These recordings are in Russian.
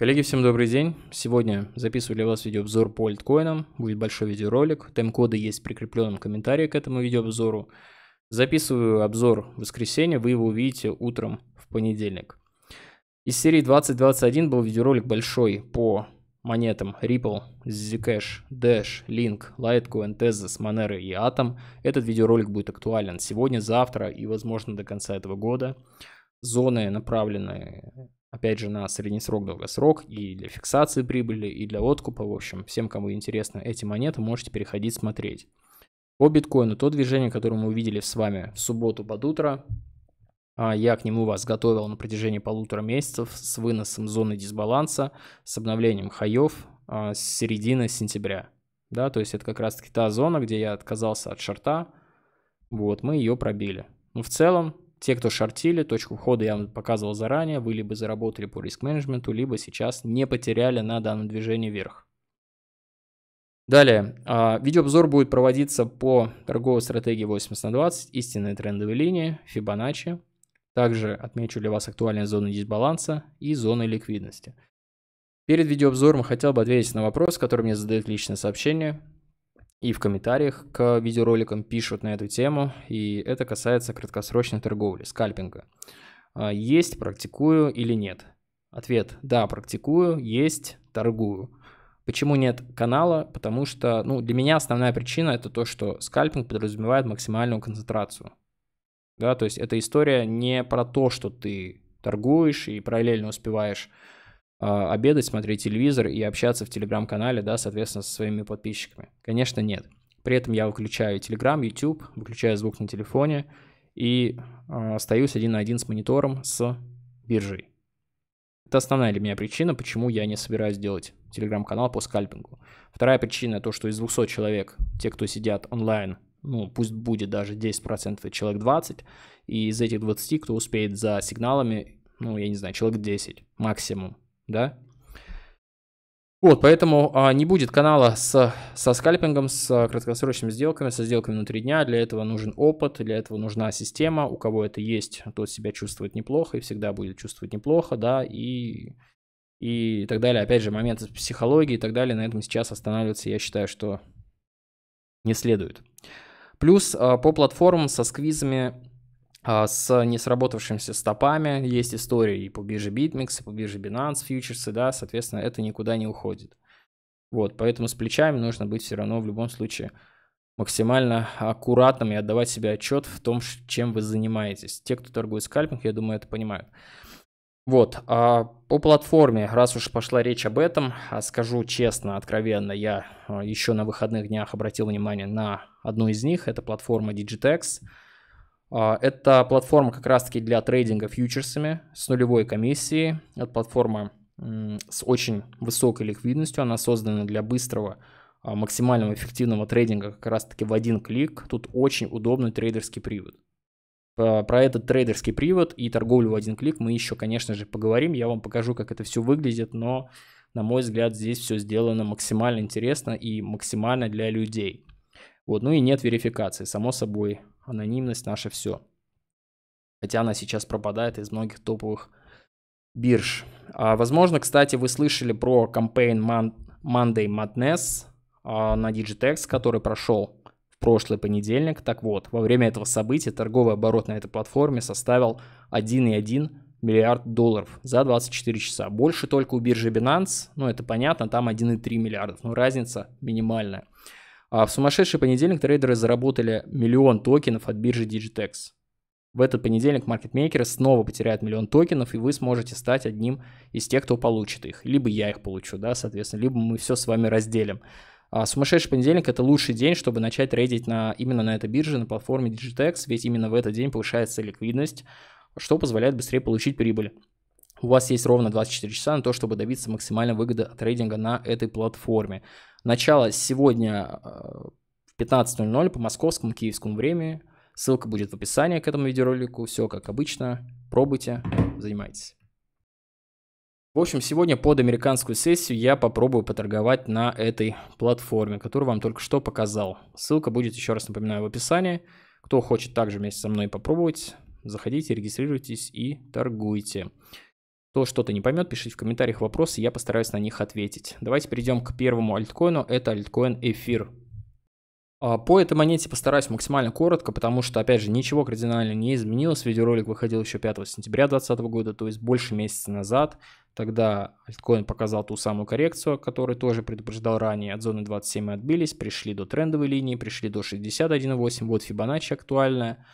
Коллеги, всем добрый день. Сегодня записываю для вас видеообзор по альткоинам. Будет большой видеоролик. Тайм-коды есть в прикрепленном комментарии к этому видеообзору. Записываю обзор в воскресенье, вы его увидите утром в понедельник. Из серии 2021 был видеоролик большой по монетам Ripple, Zcash, Dash, Link, Litecoin, Tezos, Monero и Atom. Этот видеоролик будет актуален сегодня, завтра и, возможно, до конца этого года. Зоны направлены опять же, на среднесрок, долгосрок, и для фиксации прибыли, и для откупа. В общем, всем, кому интересно эти монеты, можете переходить смотреть. По биткоину то движение, которое мы увидели с вами в субботу под утро, а, я к нему вас готовил на протяжении полутора месяцев с выносом зоны дисбаланса, с обновлением хаев а, с середины сентября. Да, то есть это как раз таки та зона, где я отказался от шарта. Вот, мы ее пробили. Но ну, в целом те, кто шортили, точку входа я вам показывал заранее, вы либо заработали по риск-менеджменту, либо сейчас не потеряли на данном движении вверх. Далее, а, видеообзор будет проводиться по торговой стратегии 80 на 20, истинные трендовые линии, Fibonacci. Также отмечу для вас актуальные зоны дисбаланса и зоны ликвидности. Перед видеообзором хотел бы ответить на вопрос, который мне задают личное сообщение и в комментариях к видеороликам пишут на эту тему, и это касается краткосрочной торговли, скальпинга. А, есть, практикую или нет? Ответ – да, практикую, есть, торгую. Почему нет канала? Потому что, ну, для меня основная причина – это то, что скальпинг подразумевает максимальную концентрацию. Да, то есть эта история не про то, что ты торгуешь и параллельно успеваешь а, обедать, смотреть телевизор и общаться в телеграм-канале, да, соответственно, со своими подписчиками? Конечно, нет. При этом я выключаю телеграм, YouTube, выключаю звук на телефоне и а, остаюсь один на один с монитором с биржей. Это основная для меня причина, почему я не собираюсь делать телеграм-канал по скальпингу. Вторая причина то, что из 200 человек, те, кто сидят онлайн, ну, пусть будет даже 10%, это человек 20, и из этих 20, кто успеет за сигналами, ну, я не знаю, человек 10 максимум, да. Вот, поэтому а, не будет канала с, со скальпингом, с краткосрочными сделками, со сделками внутри дня. Для этого нужен опыт, для этого нужна система. У кого это есть, тот себя чувствует неплохо и всегда будет чувствовать неплохо, да, и, и так далее. Опять же, момент психологии и так далее. На этом сейчас останавливаться, я считаю, что не следует. Плюс а, по платформам со сквизами а, с несработавшимися стопами. Есть истории и по бирже BitMEX, и по бирже Binance, фьючерсы, да, соответственно, это никуда не уходит. Вот, поэтому с плечами нужно быть все равно в любом случае максимально аккуратным и отдавать себе отчет в том, чем вы занимаетесь. Те, кто торгует скальпинг, я думаю, это понимают. Вот, а по платформе, раз уж пошла речь об этом, а, скажу честно, откровенно, я а, еще на выходных днях обратил внимание на одну из них, это платформа Digitex. А, это платформа как раз-таки для трейдинга фьючерсами с нулевой комиссией. Это платформа с очень высокой ликвидностью. Она создана для быстрого, а, максимального эффективного трейдинга как раз-таки в один клик. Тут очень удобный трейдерский привод. Про этот трейдерский привод и торговлю в один клик мы еще, конечно же, поговорим. Я вам покажу, как это все выглядит, но, на мой взгляд, здесь все сделано максимально интересно и максимально для людей. Вот, ну и нет верификации, само собой, анонимность наше все. Хотя она сейчас пропадает из многих топовых бирж. А, возможно, кстати, вы слышали про кампейн Man Monday Madness а, на Digitex, который прошел в прошлый понедельник. Так вот, во время этого события торговый оборот на этой платформе составил 1,1 миллиард долларов за 24 часа. Больше только у биржи Binance, ну это понятно, там 1,3 миллиарда. но ну, разница минимальная. А в сумасшедший понедельник трейдеры заработали миллион токенов от биржи Digitex. В этот понедельник маркетмейкеры снова потеряют миллион токенов, и вы сможете стать одним из тех, кто получит их. Либо я их получу, да, соответственно, либо мы все с вами разделим. А сумасшедший понедельник – это лучший день, чтобы начать трейдить на, именно на этой бирже, на платформе Digitex, ведь именно в этот день повышается ликвидность, что позволяет быстрее получить прибыль. У вас есть ровно 24 часа на то, чтобы добиться максимальной выгоды от трейдинга на этой платформе. Начало сегодня э, в 15.00 по московскому киевскому времени. Ссылка будет в описании к этому видеоролику. Все как обычно. Пробуйте, занимайтесь. В общем, сегодня под американскую сессию я попробую поторговать на этой платформе, которую вам только что показал. Ссылка будет, еще раз напоминаю, в описании. Кто хочет также вместе со мной попробовать, заходите, регистрируйтесь и торгуйте. Кто что-то не поймет, пишите в комментариях вопросы, я постараюсь на них ответить. Давайте перейдем к первому альткоину, это альткоин эфир. А, по этой монете постараюсь максимально коротко, потому что, опять же, ничего кардинально не изменилось. Видеоролик выходил еще 5 сентября 2020 года, то есть больше месяца назад. Тогда альткоин показал ту самую коррекцию, которую тоже предупреждал ранее. От зоны 27 отбились, пришли до трендовой линии, пришли до 61.8. Вот Fibonacci актуальная.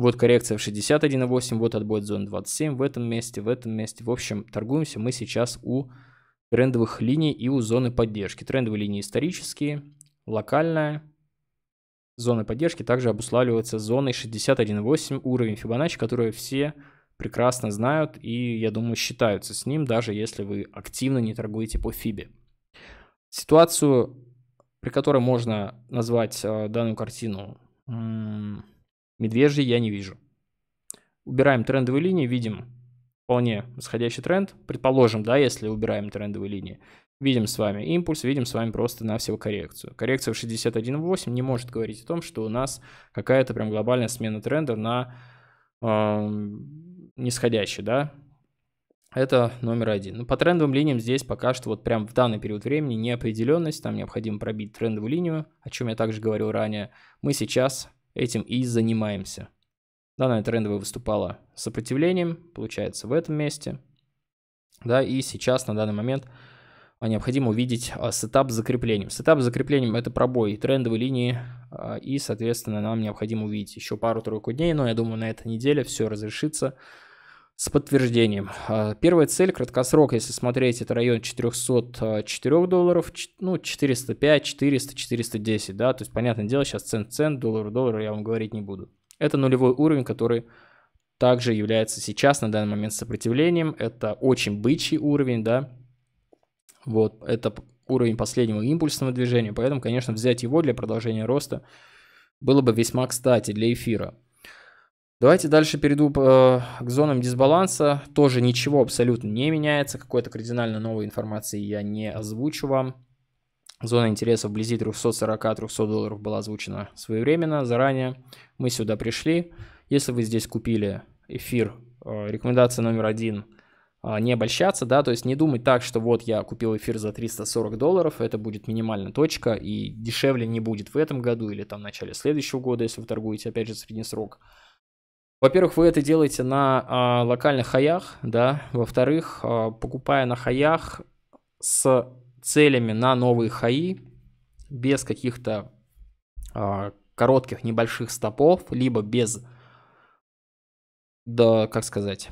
Вот коррекция в 61.8, вот отбой от зоны 27 в этом месте, в этом месте. В общем, торгуемся мы сейчас у трендовых линий и у зоны поддержки. Трендовые линии исторические, локальная. Зоны поддержки также обуславливается зоной 61.8, уровень Fibonacci, который все прекрасно знают и, я думаю, считаются с ним, даже если вы активно не торгуете по Фибе. Ситуацию, при которой можно назвать э, данную картину Медвежьи я не вижу. Убираем трендовые линии, видим вполне восходящий тренд. Предположим, да, если убираем трендовые линии. Видим с вами импульс, видим с вами просто на всего коррекцию. Коррекция в 61.8 не может говорить о том, что у нас какая-то прям глобальная смена тренда на э, нисходящий, да. Это номер один. Но ну, по трендовым линиям здесь пока что вот прям в данный период времени неопределенность, там необходимо пробить трендовую линию, о чем я также говорил ранее. Мы сейчас этим и занимаемся. Данная трендовая выступала сопротивлением, получается, в этом месте. Да, и сейчас, на данный момент, необходимо увидеть а, сетап с закреплением. Сетап с закреплением – это пробой трендовой линии, а, и, соответственно, нам необходимо увидеть еще пару-тройку дней, но я думаю, на этой неделе все разрешится, с подтверждением. А, первая цель, краткосрок, если смотреть, это район 404 долларов, ну, 405, 400, 410, да, то есть, понятное дело, сейчас цент, цент, доллар, доллар я вам говорить не буду. Это нулевой уровень, который также является сейчас на данный момент сопротивлением, это очень бычий уровень, да, вот, это уровень последнего импульсного движения, поэтому, конечно, взять его для продолжения роста было бы весьма кстати для эфира. Давайте дальше перейду э, к зонам дисбаланса. Тоже ничего абсолютно не меняется. Какой-то кардинально новой информации я не озвучу вам. Зона интереса вблизи 340-300 долларов была озвучена своевременно, заранее. Мы сюда пришли. Если вы здесь купили эфир, э, рекомендация номер один э, – не обольщаться, да, то есть не думать так, что вот я купил эфир за 340 долларов, это будет минимальная точка, и дешевле не будет в этом году или там в начале следующего года, если вы торгуете, опять же, средний срок. Во-первых, вы это делаете на э, локальных хаях, да. Во-вторых, э, покупая на хаях с целями на новые хаи, без каких-то э, коротких небольших стопов, либо без, да, как сказать,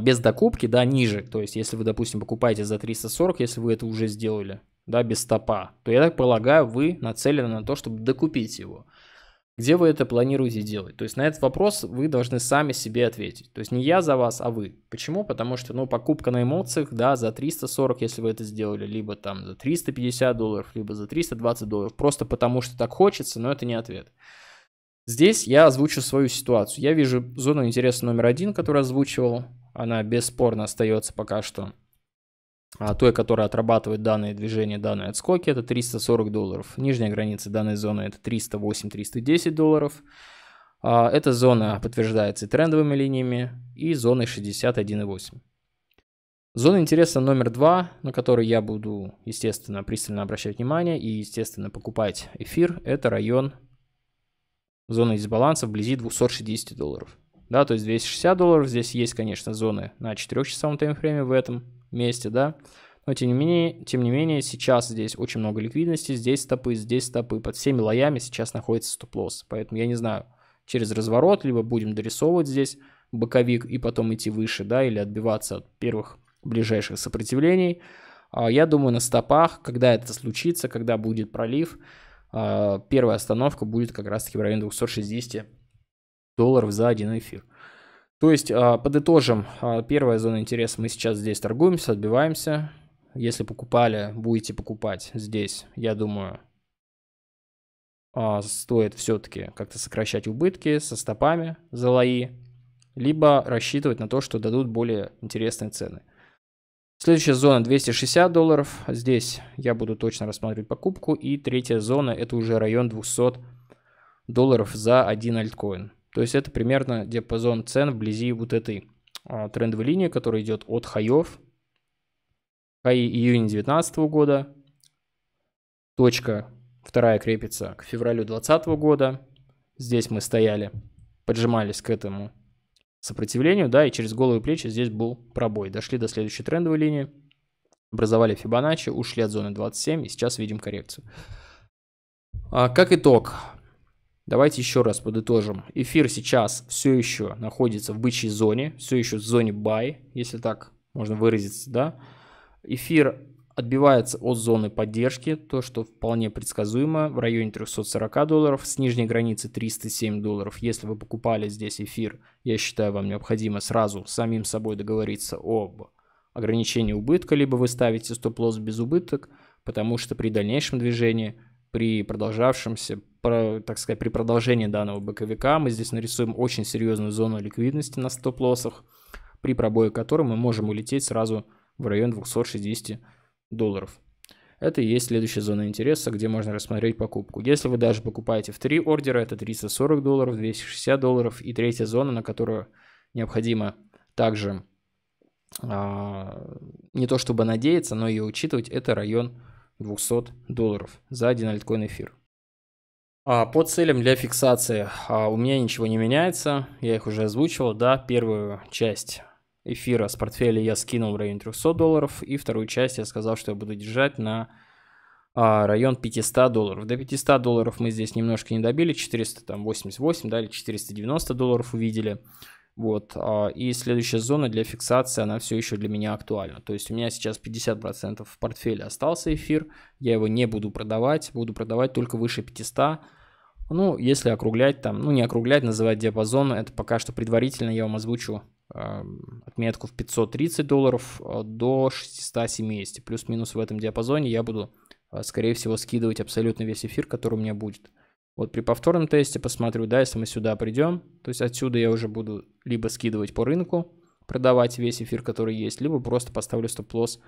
без докупки, да, ниже. То есть, если вы, допустим, покупаете за 340, если вы это уже сделали, да, без стопа, то я так полагаю, вы нацелены на то, чтобы докупить его. Где вы это планируете делать? То есть на этот вопрос вы должны сами себе ответить. То есть не я за вас, а вы. Почему? Потому что, ну, покупка на эмоциях, да, за 340, если вы это сделали, либо там за 350 долларов, либо за 320 долларов, просто потому что так хочется, но это не ответ. Здесь я озвучу свою ситуацию. Я вижу зону интереса номер один, которую озвучивал. Она бесспорно остается пока что. А, той, которая отрабатывает данные движения, данные отскоки, это 340 долларов. Нижняя граница данной зоны это 308-310 долларов. А, эта зона подтверждается трендовыми линиями, и зоной 61,8. Зона интереса номер два, на которой я буду, естественно, пристально обращать внимание и, естественно, покупать эфир, это район зоны дисбаланса вблизи 260 долларов. Да, то есть 260 долларов, здесь есть, конечно, зоны на 4-часовом таймфрейме в этом месте, да. Но тем не, менее, тем не менее, сейчас здесь очень много ликвидности, здесь стопы, здесь стопы. Под всеми лоями сейчас находится стоп-лосс. Поэтому я не знаю, через разворот, либо будем дорисовывать здесь боковик и потом идти выше, да, или отбиваться от первых ближайших сопротивлений. А, я думаю, на стопах, когда это случится, когда будет пролив, а, первая остановка будет как раз-таки в районе 260 долларов за один эфир. То есть, а, подытожим, а, первая зона интереса, мы сейчас здесь торгуемся, отбиваемся. Если покупали, будете покупать здесь, я думаю, а, стоит все-таки как-то сокращать убытки со стопами за лои, либо рассчитывать на то, что дадут более интересные цены. Следующая зона 260 долларов. Здесь я буду точно рассматривать покупку. И третья зона это уже район 200 долларов за один альткоин. То есть это примерно диапазон цен вблизи вот этой а, трендовой линии, которая идет от хаев. Хаи июня 2019 года. Точка вторая крепится к февралю 2020 года. Здесь мы стояли, поджимались к этому сопротивлению, да, и через голову плечи здесь был пробой. Дошли до следующей трендовой линии, образовали Фибоначчи, ушли от зоны 27 и сейчас видим коррекцию. А, как итог, Давайте еще раз подытожим. Эфир сейчас все еще находится в бычьей зоне, все еще в зоне buy, если так можно выразиться, да. Эфир отбивается от зоны поддержки, то, что вполне предсказуемо, в районе 340 долларов, с нижней границы 307 долларов. Если вы покупали здесь эфир, я считаю, вам необходимо сразу самим собой договориться об ограничении убытка, либо вы ставите стоп-лосс без убыток, потому что при дальнейшем движении – при продолжавшемся, так сказать, при продолжении данного боковика мы здесь нарисуем очень серьезную зону ликвидности на стоп-лоссах, при пробое которой мы можем улететь сразу в район 260 долларов. Это и есть следующая зона интереса, где можно рассмотреть покупку. Если вы даже покупаете в три ордера, это 340 долларов, 260 долларов. И третья зона, на которую необходимо также а, не то чтобы надеяться, но ее учитывать, это район 200 долларов за один альткоин эфир. А, по целям для фиксации а, у меня ничего не меняется, я их уже озвучивал, да, первую часть эфира с портфеля я скинул в районе 300 долларов, и вторую часть я сказал, что я буду держать на а, район 500 долларов. До 500 долларов мы здесь немножко не добили, 488 да, или 490 долларов увидели. Вот. А, и следующая зона для фиксации, она все еще для меня актуальна. То есть у меня сейчас 50% в портфеле остался эфир, я его не буду продавать, буду продавать только выше 500. Ну, если округлять там, ну не округлять, называть диапазон, это пока что предварительно я вам озвучу отметку в 530 долларов а, до 670. Плюс-минус в этом диапазоне я буду, а, скорее всего, скидывать абсолютно весь эфир, который у меня будет. Вот при повторном тесте посмотрю, да, если мы сюда придем, то есть отсюда я уже буду либо скидывать по рынку, продавать весь эфир, который есть, либо просто поставлю стоп-лосс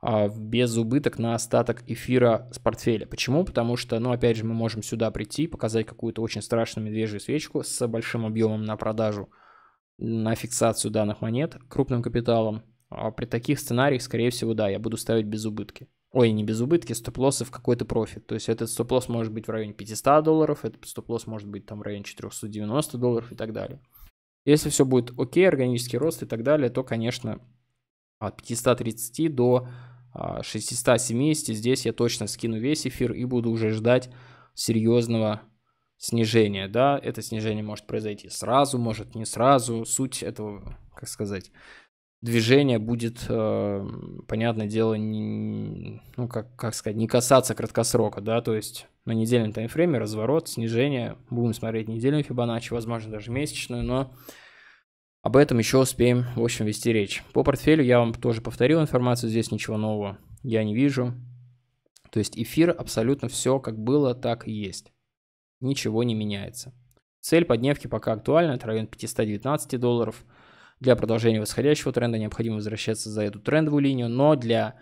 а, без убыток на остаток эфира с портфеля. Почему? Потому что, ну, опять же, мы можем сюда прийти, показать какую-то очень страшную медвежью свечку с большим объемом на продажу, на фиксацию данных монет крупным капиталом. А при таких сценариях, скорее всего, да, я буду ставить без убытки ой, не без убытки, стоп-лосс в какой-то профит. То есть этот стоп-лосс может быть в районе 500 долларов, этот стоп-лосс может быть там в районе 490 долларов и так далее. Если все будет окей, органический рост и так далее, то, конечно, от 530 до 670 а, здесь я точно скину весь эфир и буду уже ждать серьезного снижения. Да, это снижение может произойти сразу, может не сразу. Суть этого, как сказать, движение будет, э, понятное дело, не, ну, как, как сказать, не касаться краткосрока, да, то есть на недельном таймфрейме разворот, снижение, будем смотреть недельную Фибоначчи, возможно, даже месячную, но об этом еще успеем, в общем, вести речь. По портфелю я вам тоже повторил информацию, здесь ничего нового я не вижу. То есть эфир абсолютно все как было, так и есть. Ничего не меняется. Цель подневки пока актуальна, это район 519 долларов – для продолжения восходящего тренда необходимо возвращаться за эту трендовую линию, но для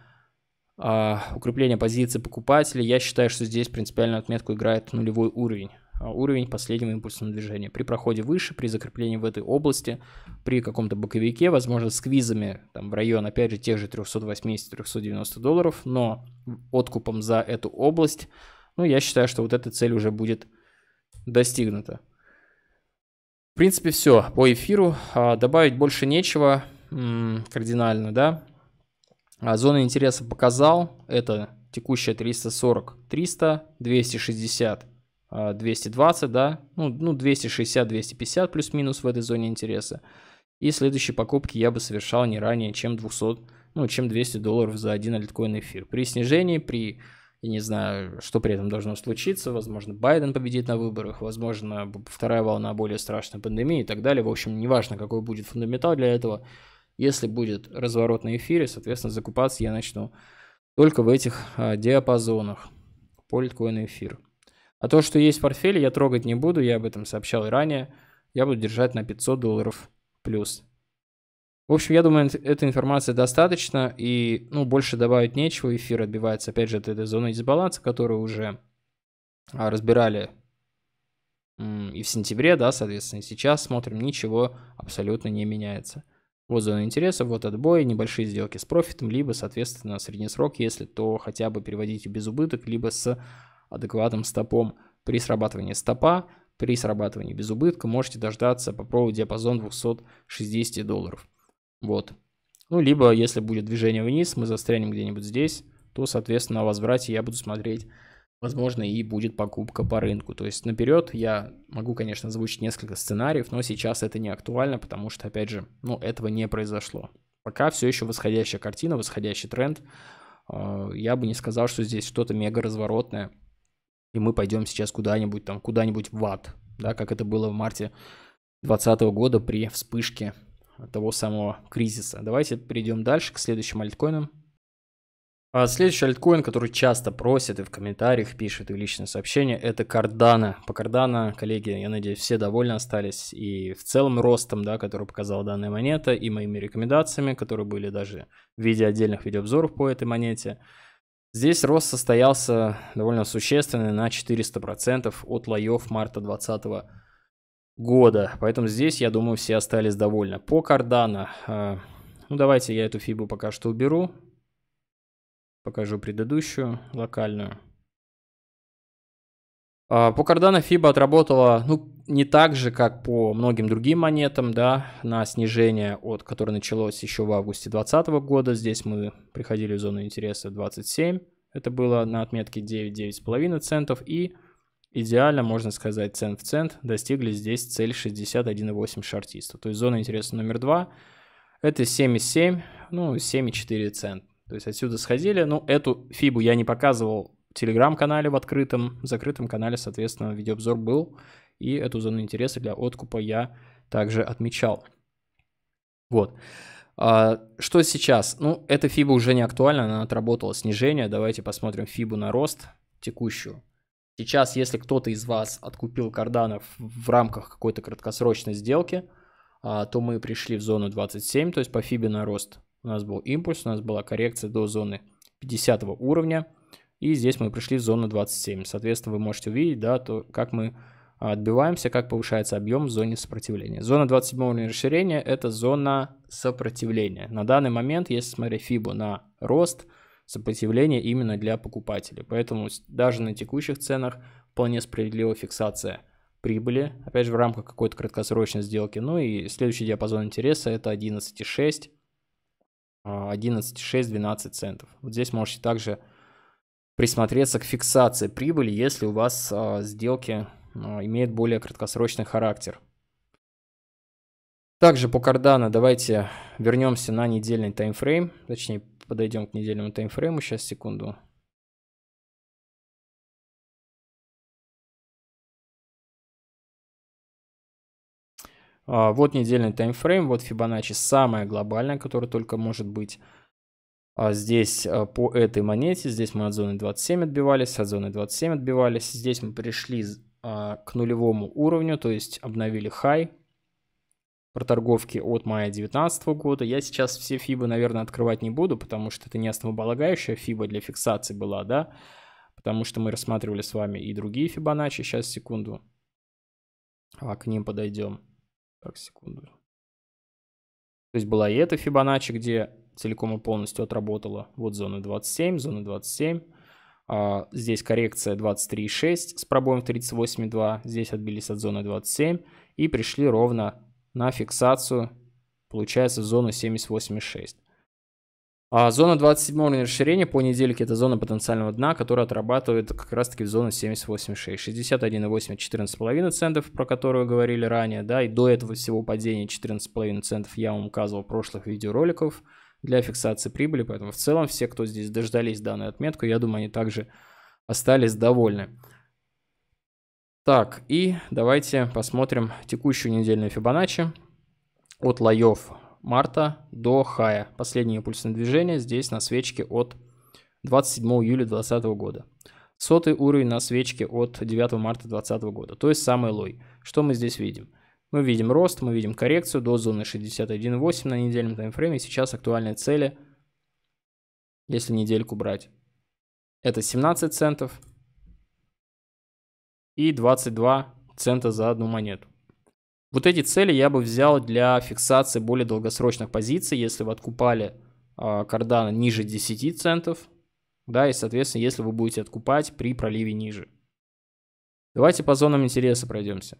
э, укрепления позиции покупателя я считаю, что здесь принципиальную отметку играет нулевой уровень а, уровень последнего импульсного движения. При проходе выше, при закреплении в этой области, при каком-то боковике, возможно, с квизами там, в район, опять же, тех же 380-390 долларов, но откупом за эту область, ну, я считаю, что вот эта цель уже будет достигнута принципе, все по эфиру. А, добавить больше нечего кардинально, да. А, Зона интереса показал. Это текущая 340, 300, 260, 220, да. Ну, ну 260, 250 плюс-минус в этой зоне интереса. И следующие покупки я бы совершал не ранее, чем 200, ну, чем 200 долларов за один альткоин эфир. При снижении, при я не знаю, что при этом должно случиться. Возможно, Байден победит на выборах, возможно, вторая волна более страшной пандемии и так далее. В общем, неважно, какой будет фундаментал для этого. Если будет разворот на эфире, соответственно, закупаться я начну только в этих а, диапазонах. Политкоин эфир. А то, что есть в портфеле, я трогать не буду, я об этом сообщал и ранее. Я буду держать на 500 долларов плюс. В общем, я думаю, этой информации достаточно, и ну, больше добавить нечего. Эфир отбивается, опять же, от этой зоны дисбаланса, которую уже а, разбирали и в сентябре, да, соответственно, и сейчас смотрим, ничего абсолютно не меняется. Вот зона интереса, вот отбой, небольшие сделки с профитом, либо, соответственно, среднесрок, если то хотя бы переводите без убыток, либо с адекватным стопом. При срабатывании стопа, при срабатывании без убытка можете дождаться по проводу диапазон 260 долларов. Вот. Ну, либо если будет движение вниз, мы застрянем где-нибудь здесь, то, соответственно, о возврате я буду смотреть, возможно, и будет покупка по рынку. То есть наперед я могу, конечно, озвучить несколько сценариев, но сейчас это не актуально, потому что, опять же, ну, этого не произошло. Пока все еще восходящая картина, восходящий тренд. А, я бы не сказал, что здесь что-то мега разворотное, и мы пойдем сейчас куда-нибудь там, куда-нибудь в ад, да, как это было в марте 2020 года при вспышке того самого кризиса. Давайте перейдем дальше к следующим альткоинам. А следующий альткоин, который часто просят и в комментариях пишут, и в личные сообщения, это Кардана. По Кардана, коллеги, я надеюсь, все довольны остались и в целом ростом, да, который показала данная монета, и моими рекомендациями, которые были даже в виде отдельных видеообзоров по этой монете. Здесь рост состоялся довольно существенный на 400% от лоев марта 2020 года. Поэтому здесь, я думаю, все остались довольны. По Cardano, э, ну давайте я эту фибу пока что уберу. Покажу предыдущую локальную. А, по Cardano фиба отработала ну, не так же, как по многим другим монетам, да, на снижение, от которое началось еще в августе 2020 года. Здесь мы приходили в зону интереса 27. Это было на отметке 9-9,5 центов. И Идеально, можно сказать, цент в цент достигли здесь цель 61,8 шартиста. То есть зона интереса номер 2 это 7,7, ну 7,4 цент. То есть отсюда сходили. Ну, эту фибу я не показывал в телеграм-канале в открытом, в закрытом канале, соответственно, видеообзор был. И эту зону интереса для откупа я также отмечал. Вот. А, что сейчас? Ну, эта фиба уже не актуальна, она отработала снижение. Давайте посмотрим фибу на рост текущую. Сейчас, если кто-то из вас откупил карданов в рамках какой-то краткосрочной сделки, а, то мы пришли в зону 27, то есть по фибе на рост. У нас был импульс, у нас была коррекция до зоны 50 уровня, и здесь мы пришли в зону 27. Соответственно, вы можете увидеть, да, то, как мы а, отбиваемся, как повышается объем в зоне сопротивления. Зона 27 уровня расширения – это зона сопротивления. На данный момент, если смотреть фибу на рост, сопротивление именно для покупателей. Поэтому даже на текущих ценах вполне справедлива фиксация прибыли, опять же в рамках какой-то краткосрочной сделки. Ну и следующий диапазон интереса это 11,6, 11,6-12 а, центов. Вот здесь можете также присмотреться к фиксации прибыли, если у вас а, сделки а, имеют более краткосрочный характер. Также по Cardano давайте вернемся на недельный таймфрейм, точнее подойдем к недельному таймфрейму. Сейчас, секунду. А, вот недельный таймфрейм, вот Fibonacci, самая глобальная, которая только может быть. А здесь а, по этой монете, здесь мы от зоны 27 отбивались, от зоны 27 отбивались. Здесь мы пришли к нулевому уровню, то есть обновили хай, про торговки от мая 2019 года. Я сейчас все фибы, наверное, открывать не буду, потому что это не основополагающая фиба для фиксации была, да? Потому что мы рассматривали с вами и другие фибоначчи. Сейчас, секунду. А, к ним подойдем. Так, секунду. То есть была и эта Фибоначчи, где целиком и полностью отработала. Вот зона 27, зона 27. А, здесь коррекция 23,6 с пробоем в 38,2. Здесь отбились от зоны 27 и пришли ровно на фиксацию, получается, зону 78,6. А зона 27 уровня расширения по недельке это зона потенциального дна, которая отрабатывает как раз таки в зону 78,6. 61,8, 14,5 центов, про которую говорили ранее, да, и до этого всего падения 14,5 центов я вам указывал в прошлых видеороликов для фиксации прибыли, поэтому в целом все, кто здесь дождались данную отметку, я думаю, они также остались довольны. Так, и давайте посмотрим текущую недельную Фибоначчи от лоев марта до хая. Последнее импульсное движение здесь на свечке от 27 июля 2020 года. Сотый уровень на свечке от 9 марта 2020 года, то есть самый лой. Что мы здесь видим? Мы видим рост, мы видим коррекцию до зоны 61.8 на недельном таймфрейме. Сейчас актуальные цели, если недельку брать, это 17 центов, и 22 цента за одну монету. Вот эти цели я бы взял для фиксации более долгосрочных позиций, если вы откупали а, кардана ниже 10 центов, да, и, соответственно, если вы будете откупать при проливе ниже. Давайте по зонам интереса пройдемся.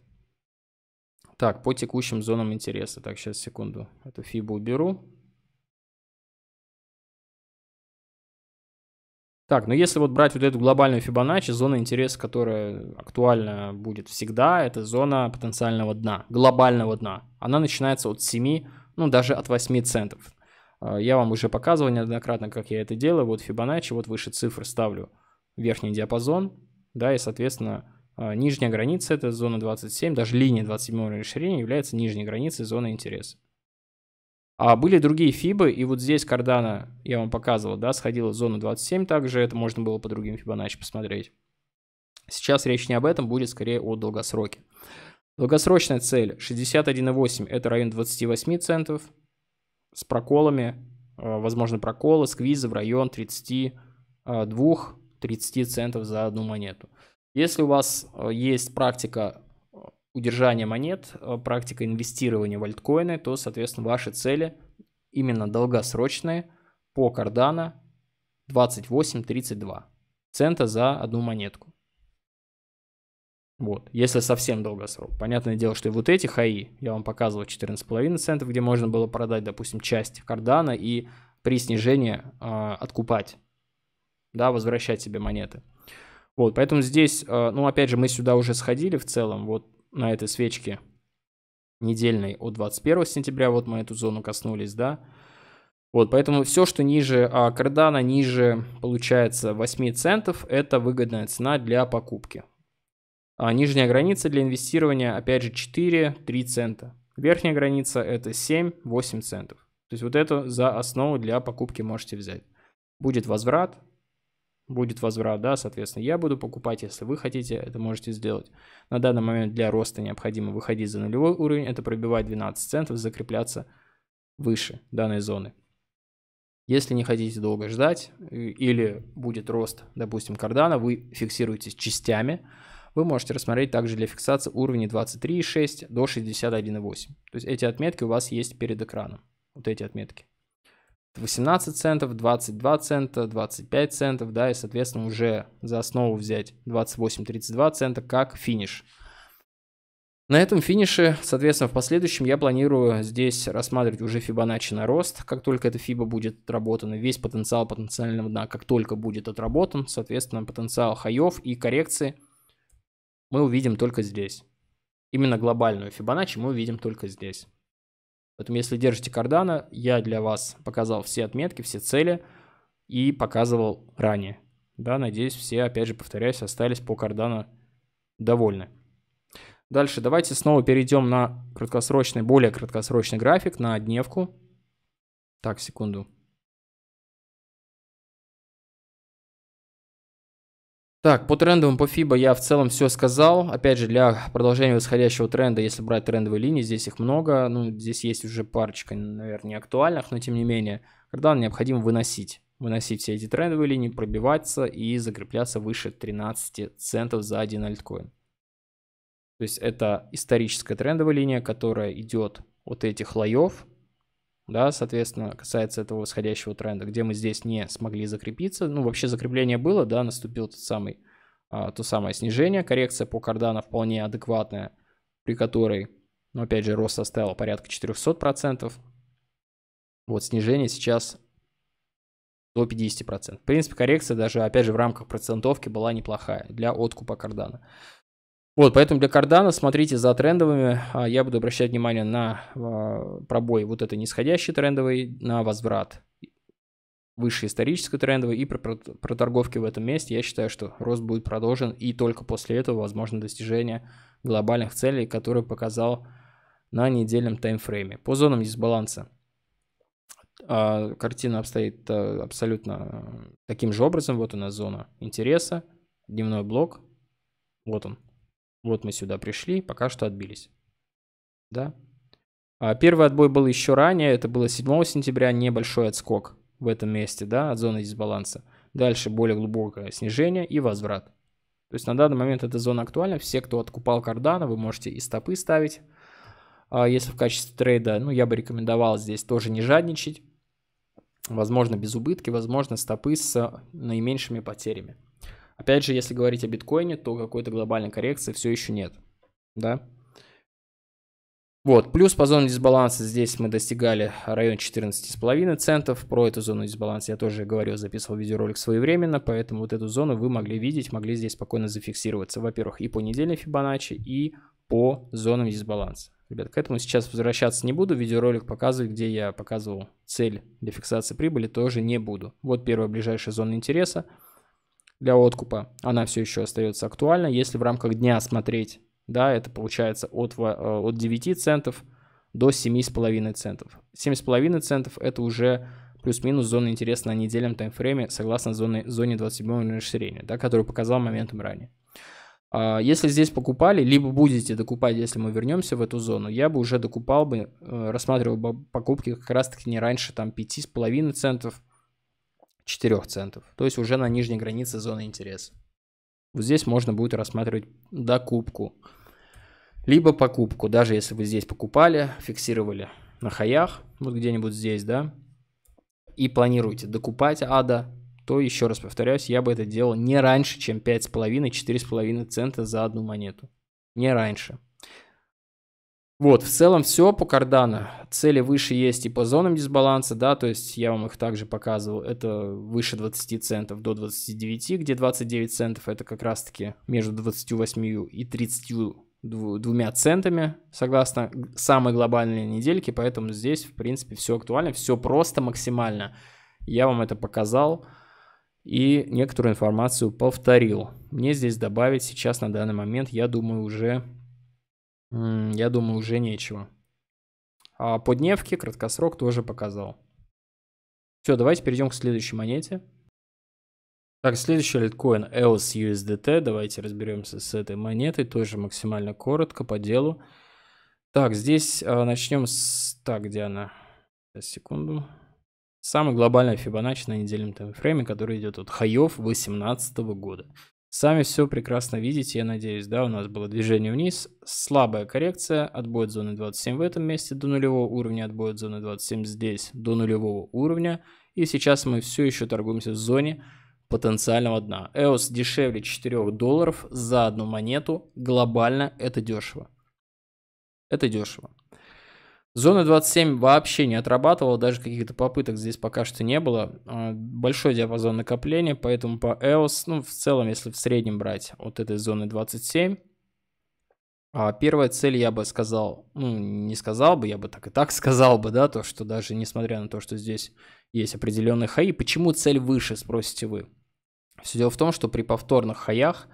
Так, по текущим зонам интереса. Так, сейчас, секунду, эту фибу уберу. Так, но ну если вот брать вот эту глобальную Фибоначчи, зона интереса, которая актуальна будет всегда, это зона потенциального дна, глобального дна. Она начинается от 7, ну даже от 8 центов. А, я вам уже показывал неоднократно, как я это делаю. Вот Фибоначчи, вот выше цифры ставлю верхний диапазон, да, и, соответственно, а, нижняя граница – это зона 27, даже линия 27 расширения является нижней границей зоны интереса. А были другие фибы, и вот здесь кардана, я вам показывал, да, сходила в зону 27 также, это можно было по другим Fibonacci посмотреть. Сейчас речь не об этом, будет скорее о долгосроке. Долгосрочная цель 61,8 это район 28 центов с проколами, э, возможно проколы, сквизы в район 32-30 центов за одну монету. Если у вас э, есть практика удержания монет, э, практика инвестирования в альткоины, то, соответственно, ваши цели именно долгосрочные по кардана 28-32 цента за одну монетку. Вот, если совсем долгосрок. Понятное дело, что и вот эти хаи, я вам показывал 14,5 центов, где можно было продать, допустим, часть кардана и при снижении э, откупать, да, возвращать себе монеты. Вот, поэтому здесь, э, ну, опять же, мы сюда уже сходили в целом, вот на этой свечке недельной от 21 сентября, вот мы эту зону коснулись, да, вот, поэтому все, что ниже а, кардана, ниже, получается, 8 центов, это выгодная цена для покупки. А нижняя граница для инвестирования, опять же, 4-3 цента. Верхняя граница это 7-8 центов. То есть вот это за основу для покупки можете взять. Будет возврат, будет возврат, да, соответственно, я буду покупать, если вы хотите, это можете сделать. На данный момент для роста необходимо выходить за нулевой уровень, это пробивать 12 центов, закрепляться выше данной зоны. Если не хотите долго ждать э, или будет рост, допустим, кардана, вы фиксируетесь частями, вы можете рассмотреть также для фиксации уровни 23,6 до 61,8. То есть эти отметки у вас есть перед экраном, вот эти отметки. 18 центов, 22 цента, 25 центов, да, и, соответственно, уже за основу взять 28-32 цента как финиш. На этом финише, соответственно, в последующем я планирую здесь рассматривать уже Фибоначчи на рост, как только эта Фиба будет отработана, весь потенциал потенциального дна, как только будет отработан, соответственно, потенциал хаев и коррекции мы увидим только здесь. Именно глобальную Фибоначчи мы увидим только здесь. Поэтому, если держите кардана, я для вас показал все отметки, все цели и показывал ранее. Да, надеюсь, все, опять же, повторяюсь, остались по кардану довольны. Дальше давайте снова перейдем на краткосрочный, более краткосрочный график, на дневку. Так, секунду. Так, по трендам, по FIBA я в целом все сказал. Опять же, для продолжения восходящего тренда, если брать трендовые линии, здесь их много. Ну, здесь есть уже парочка, наверное, не актуальных, но тем не менее, когда необходимо выносить. Выносить все эти трендовые линии, пробиваться и закрепляться выше 13 центов за один альткоин. То есть это историческая трендовая линия, которая идет от этих лоев, да, соответственно, касается этого восходящего тренда, где мы здесь не смогли закрепиться, ну, вообще закрепление было, да, наступил тот самый, а, то самое снижение, коррекция по кардана вполне адекватная, при которой, ну, опять же, рост составил порядка 400%, вот снижение сейчас до 50%. В принципе, коррекция даже, опять же, в рамках процентовки была неплохая для откупа кардана. Вот, поэтому для кардана смотрите за трендовыми. А, я буду обращать внимание на а, пробой вот этой нисходящей трендовой, на возврат выше исторической трендовой и про, про, про торговки в этом месте. Я считаю, что рост будет продолжен и только после этого возможно достижение глобальных целей, которые показал на недельном таймфрейме. По зонам дисбаланса а, картина обстоит а, абсолютно а, таким же образом. Вот у нас зона интереса, дневной блок, вот он, вот мы сюда пришли, пока что отбились. Да? А первый отбой был еще ранее, это было 7 сентября, небольшой отскок в этом месте, да, от зоны дисбаланса. Дальше более глубокое снижение и возврат. То есть на данный момент эта зона актуальна. Все, кто откупал кардана, вы можете и стопы ставить. А если в качестве трейда, ну, я бы рекомендовал здесь тоже не жадничать. Возможно, без убытки, возможно, стопы с наименьшими потерями. Опять же, если говорить о биткоине, то какой-то глобальной коррекции все еще нет. Да? Вот, плюс по зоне дисбаланса здесь мы достигали район 14,5 центов. Про эту зону дисбаланса я тоже говорил, записывал видеоролик своевременно, поэтому вот эту зону вы могли видеть, могли здесь спокойно зафиксироваться. Во-первых, и по недельной Фибоначчи, и по зонам дисбаланса. Ребят, к этому сейчас возвращаться не буду. Видеоролик показывает, где я показывал цель для фиксации прибыли, тоже не буду. Вот первая ближайшая зона интереса – для откупа. Она все еще остается актуальна. Если в рамках дня смотреть, да, это получается от, э, от 9 центов до 7,5 центов. 7,5 центов это уже плюс-минус зона интереса на недельном таймфрейме согласно зоне, зоне 27-го расширения, да, которую показал моментом ранее. А, если здесь покупали, либо будете докупать, если мы вернемся в эту зону, я бы уже докупал бы, э, рассматривал бы покупки как раз-таки не раньше там 5,5 центов, 4 центов, то есть уже на нижней границе зоны интереса. Вот здесь можно будет рассматривать докупку, либо покупку, даже если вы здесь покупали, фиксировали на хаях, вот где-нибудь здесь, да, и планируете докупать ада, то, еще раз повторяюсь, я бы это делал не раньше, чем 5,5-4,5 цента за одну монету. Не раньше. Вот, в целом все по кардану. Цели выше есть и по зонам дисбаланса, да, то есть я вам их также показывал. Это выше 20 центов до 29, где 29 центов это как раз-таки между 28 и 32 центами, согласно самой глобальной недельке, поэтому здесь, в принципе, все актуально, все просто максимально. Я вам это показал и некоторую информацию повторил. Мне здесь добавить сейчас на данный момент, я думаю, уже я думаю, уже нечего. А по дневке краткосрок тоже показал. Все, давайте перейдем к следующей монете. Так, следующий литкоин EOS USDT. Давайте разберемся с этой монетой. Тоже максимально коротко, по делу. Так, здесь а, начнем с... Так, где она? Сейчас, секунду. Самый глобальный Fibonacci на недельном таймфрейме, который идет от хаев 2018 года. Сами все прекрасно видите, я надеюсь, да, у нас было движение вниз, слабая коррекция, отбой от зоны 27 в этом месте до нулевого уровня, отбой от зоны 27 здесь до нулевого уровня, и сейчас мы все еще торгуемся в зоне потенциального дна. EOS дешевле 4 долларов за одну монету, глобально это дешево. Это дешево. Зона 27 вообще не отрабатывала, даже каких-то попыток здесь пока что не было. А, большой диапазон накопления, поэтому по EOS, ну, в целом, если в среднем брать вот этой зоны 27, а, первая цель, я бы сказал, ну, не сказал бы, я бы так и так сказал бы, да, то, что даже несмотря на то, что здесь есть определенные хаи, почему цель выше, спросите вы? Все дело в том, что при повторных хаях,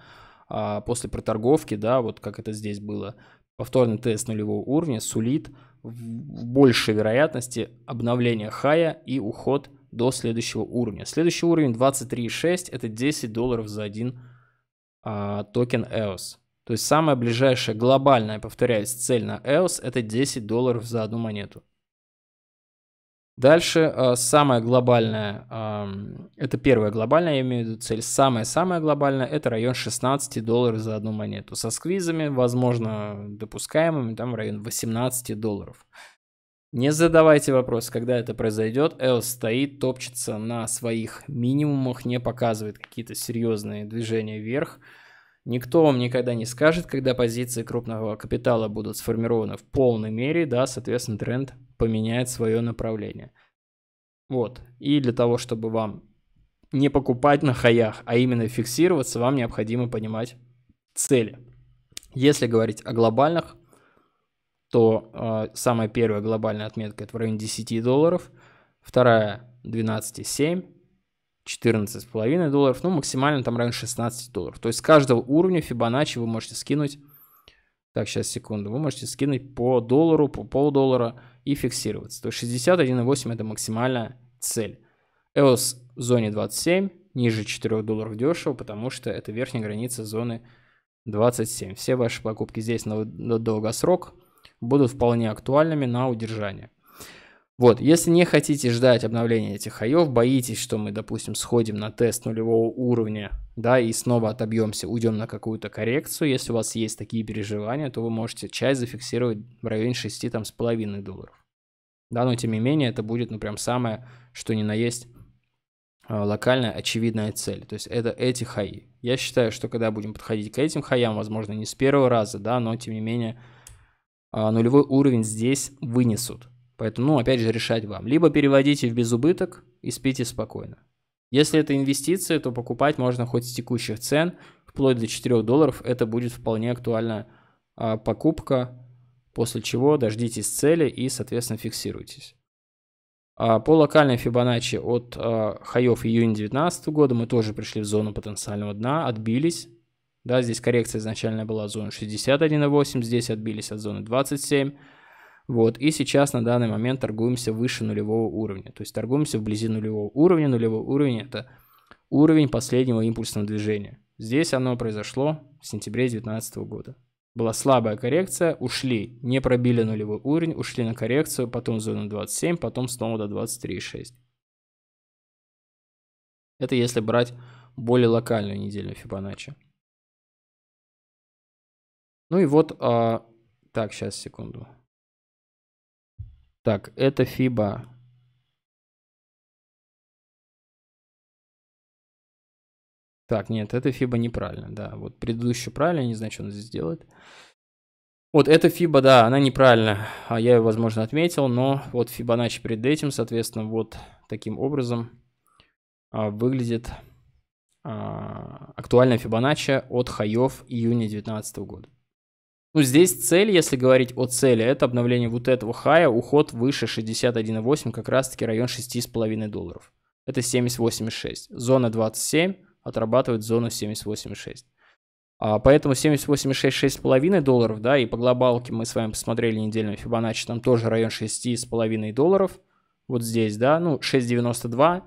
а, после проторговки, да, вот как это здесь было, повторный тест нулевого уровня сулит в большей вероятности обновление хая и уход до следующего уровня. Следующий уровень 23.6 это 10 долларов за один а, токен EOS. То есть самая ближайшая глобальная, повторяюсь, цель на EOS это 10 долларов за одну монету. Дальше э, самая глобальная, это первая глобальная, я имею в виду цель, самая-самая глобальная, это район 16 долларов за одну монету. Со сквизами, возможно, допускаемыми, там район 18 долларов. Не задавайте вопрос, когда это произойдет. Эл стоит, топчется на своих минимумах, не показывает какие-то серьезные движения вверх. Никто вам никогда не скажет, когда позиции крупного капитала будут сформированы в полной мере, да, соответственно, тренд поменяет свое направление. Вот. И для того, чтобы вам не покупать на хаях, а именно фиксироваться, вам необходимо понимать цели. Если говорить о глобальных, то э, самая первая глобальная отметка это в районе 10 долларов, вторая 12,7, 14,5 долларов, ну максимально там район 16 долларов. То есть с каждого уровня Fibonacci вы можете скинуть, так, сейчас секунду, вы можете скинуть по доллару, по полдоллара и фиксироваться. То есть 61,8 это максимальная цель. EOS в зоне 27, ниже 4 долларов дешево, потому что это верхняя граница зоны 27. Все ваши покупки здесь на долгосрок будут вполне актуальными на удержание. Вот, если не хотите ждать обновления этих хаев, боитесь, что мы, допустим, сходим на тест нулевого уровня, да, и снова отобьемся, уйдем на какую-то коррекцию, если у вас есть такие переживания, то вы можете часть зафиксировать в районе 6 там с половиной долларов. Да, но тем не менее, это будет, ну, прям самое, что ни на есть а, локальная очевидная цель. То есть это эти хаи. Я считаю, что когда будем подходить к этим хаям, возможно, не с первого раза, да, но тем не менее а, нулевой уровень здесь вынесут. Поэтому, ну, опять же, решать вам. Либо переводите в безубыток и спите спокойно. Если это инвестиция, то покупать можно хоть с текущих цен, вплоть до 4 долларов. Это будет вполне актуальная а, покупка, после чего дождитесь цели и, соответственно, фиксируйтесь. А, по локальной Fibonacci от а, хаев июня 2019 года мы тоже пришли в зону потенциального дна, отбились. Да, здесь коррекция изначально была зона 61.8, здесь отбились от зоны 27. Вот, и сейчас на данный момент торгуемся выше нулевого уровня. То есть торгуемся вблизи нулевого уровня. Нулевой уровень это уровень последнего импульсного движения. Здесь оно произошло в сентябре 2019 года. Была слабая коррекция, ушли, не пробили нулевой уровень, ушли на коррекцию, потом зону 27, потом снова до 23,6. Это если брать более локальную недельную Фибоначчи. Ну и вот, а, так, сейчас, секунду. Так, это фиба. Так, нет, это фиба неправильно, да. Вот предыдущее правильно, не знаю, что он здесь делает. Вот это фиба, да, она неправильно, а я ее, возможно, отметил, но вот Fibonacci перед этим, соответственно, вот таким образом а, выглядит а, актуальная Fibonacci от хаев июня 2019 года. Ну, здесь цель, если говорить о цели, это обновление вот этого хая, уход выше 61,8, как раз-таки район 6,5 долларов. Это 78,6. Зона 27 отрабатывает зону 78,6. А, поэтому 78,6, 6,5 долларов, да, и по глобалке мы с вами посмотрели недельную Фибоначчи, там тоже район 6,5 долларов. Вот здесь, да, ну, 6,92,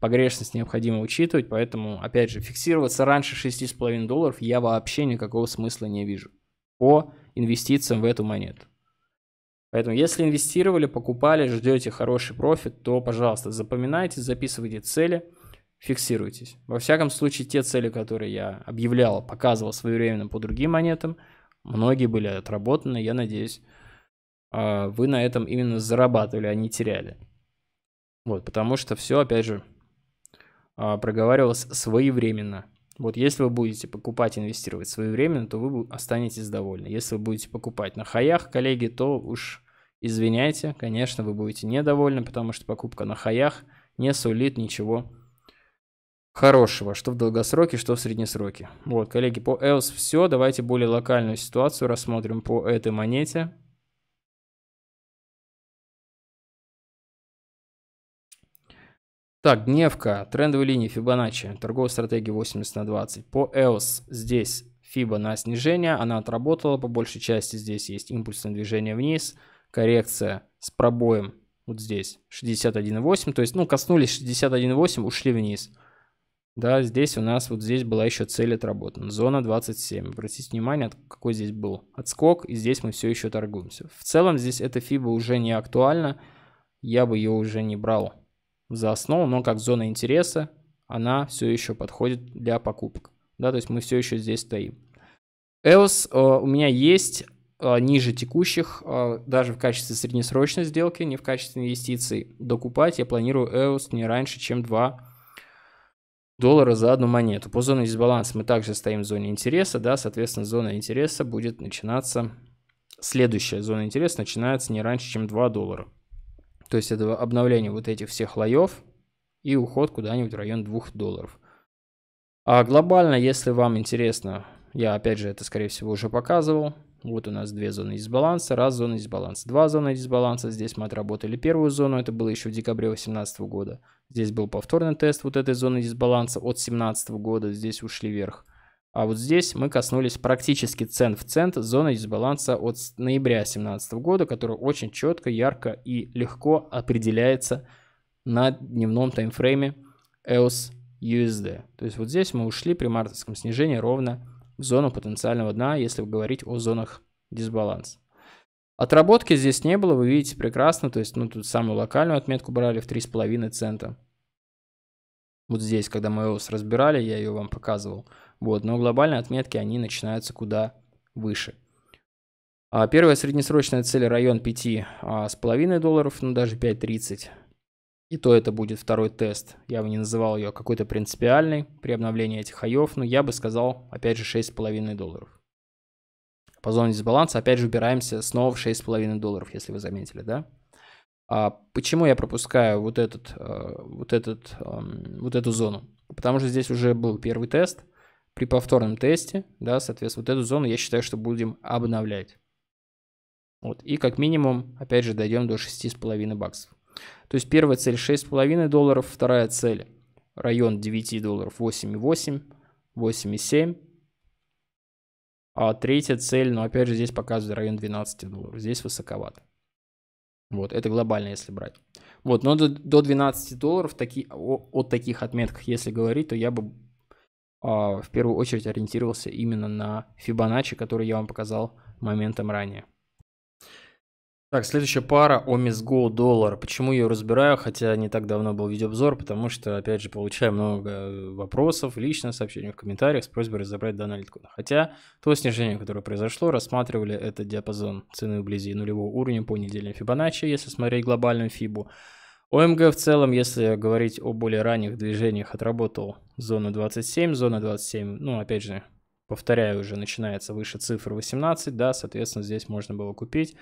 погрешность необходимо учитывать, поэтому, опять же, фиксироваться раньше 6,5 долларов я вообще никакого смысла не вижу по инвестициям в эту монету. Поэтому, если инвестировали, покупали, ждете хороший профит, то, пожалуйста, запоминайте, записывайте цели, фиксируйтесь. Во всяком случае, те цели, которые я объявлял, показывал своевременно по другим монетам, многие были отработаны, я надеюсь, а, вы на этом именно зарабатывали, а не теряли. Вот, потому что все, опять же, а, проговаривалось своевременно – вот если вы будете покупать, инвестировать своевременно, то вы останетесь довольны. Если вы будете покупать на хаях, коллеги, то уж извиняйте, конечно, вы будете недовольны, потому что покупка на хаях не сулит ничего хорошего, что в долгосроке, что в среднесроке. Вот, коллеги, по EOS все. Давайте более локальную ситуацию рассмотрим по этой монете. Так, дневка, трендовые линии Fibonacci, торговая стратегия 80 на 20. По EOS здесь FIBA на снижение, она отработала, по большей части здесь есть импульсное движение вниз, коррекция с пробоем вот здесь 61,8, то есть, ну, коснулись 61,8, ушли вниз. Да, здесь у нас, вот здесь была еще цель отработана, зона 27. Обратите внимание, какой здесь был отскок, и здесь мы все еще торгуемся. В целом здесь эта FIBA уже не актуальна, я бы ее уже не брал за основу, но как зона интереса она все еще подходит для покупок. Да, то есть мы все еще здесь стоим. EOS э, у меня есть э, ниже текущих, э, даже в качестве среднесрочной сделки, не в качестве инвестиций. Докупать я планирую EOS не раньше, чем 2 доллара за одну монету. По зоне дисбаланса мы также стоим в зоне интереса, да, соответственно, зона интереса будет начинаться, следующая зона интереса начинается не раньше, чем 2 доллара. То есть это обновление вот этих всех лоев и уход куда-нибудь в район 2 долларов. А глобально, если вам интересно, я опять же это скорее всего уже показывал, вот у нас две зоны дисбаланса, раз зона дисбаланса, два зоны дисбаланса. Здесь мы отработали первую зону, это было еще в декабре 2018 года. Здесь был повторный тест вот этой зоны дисбаланса от 2017 года, здесь ушли вверх. А вот здесь мы коснулись практически цент в цент зоны дисбаланса от ноября 2017 года, которая очень четко, ярко и легко определяется на дневном таймфрейме EOS USD. То есть вот здесь мы ушли при мартовском снижении ровно в зону потенциального дна, если говорить о зонах дисбаланса. Отработки здесь не было, вы видите прекрасно, то есть ну, тут самую локальную отметку брали в 3,5 цента. Вот здесь, когда мы iOS разбирали, я ее вам показывал. Вот, но глобальные отметки, они начинаются куда выше. А первая среднесрочная цель район 5,5 а, долларов, ну даже 5,30. И то это будет второй тест. Я бы не называл ее какой-то принципиальной при обновлении этих хаев, но я бы сказал, опять же, 6,5 долларов. По зоне дисбаланса, опять же, убираемся снова в 6,5 долларов, если вы заметили, да? А почему я пропускаю вот, этот, э, вот, этот, эм, вот эту зону? Потому что здесь уже был первый тест. При повторном тесте, да, соответственно, вот эту зону я считаю, что будем обновлять. Вот. И как минимум, опять же, дойдем до 6,5 баксов. То есть первая цель 6,5 долларов, вторая цель район 9 долларов 8,8, 8,7. А третья цель, но ну, опять же здесь показывает район 12 долларов. Здесь высоковато. Вот, это глобально, если брать. Вот, но до, до 12 долларов таки, о, от таких отметок, если говорить, то я бы а, в первую очередь ориентировался именно на Fibonacci, который я вам показал моментом ранее. Так, следующая пара Omis Go Dollar. Почему ее разбираю, хотя не так давно был видеообзор, потому что, опять же, получаю много э, вопросов, лично сообщений в комментариях с просьбой разобрать данную альткоин. Хотя то снижение, которое произошло, рассматривали этот диапазон цены вблизи нулевого уровня по недельной Fibonacci, если смотреть глобальную фибу. ОМГ в целом, если говорить о более ранних движениях, отработал зону 27, зона 27, ну, опять же, повторяю, уже начинается выше цифр 18, да, соответственно, здесь можно было купить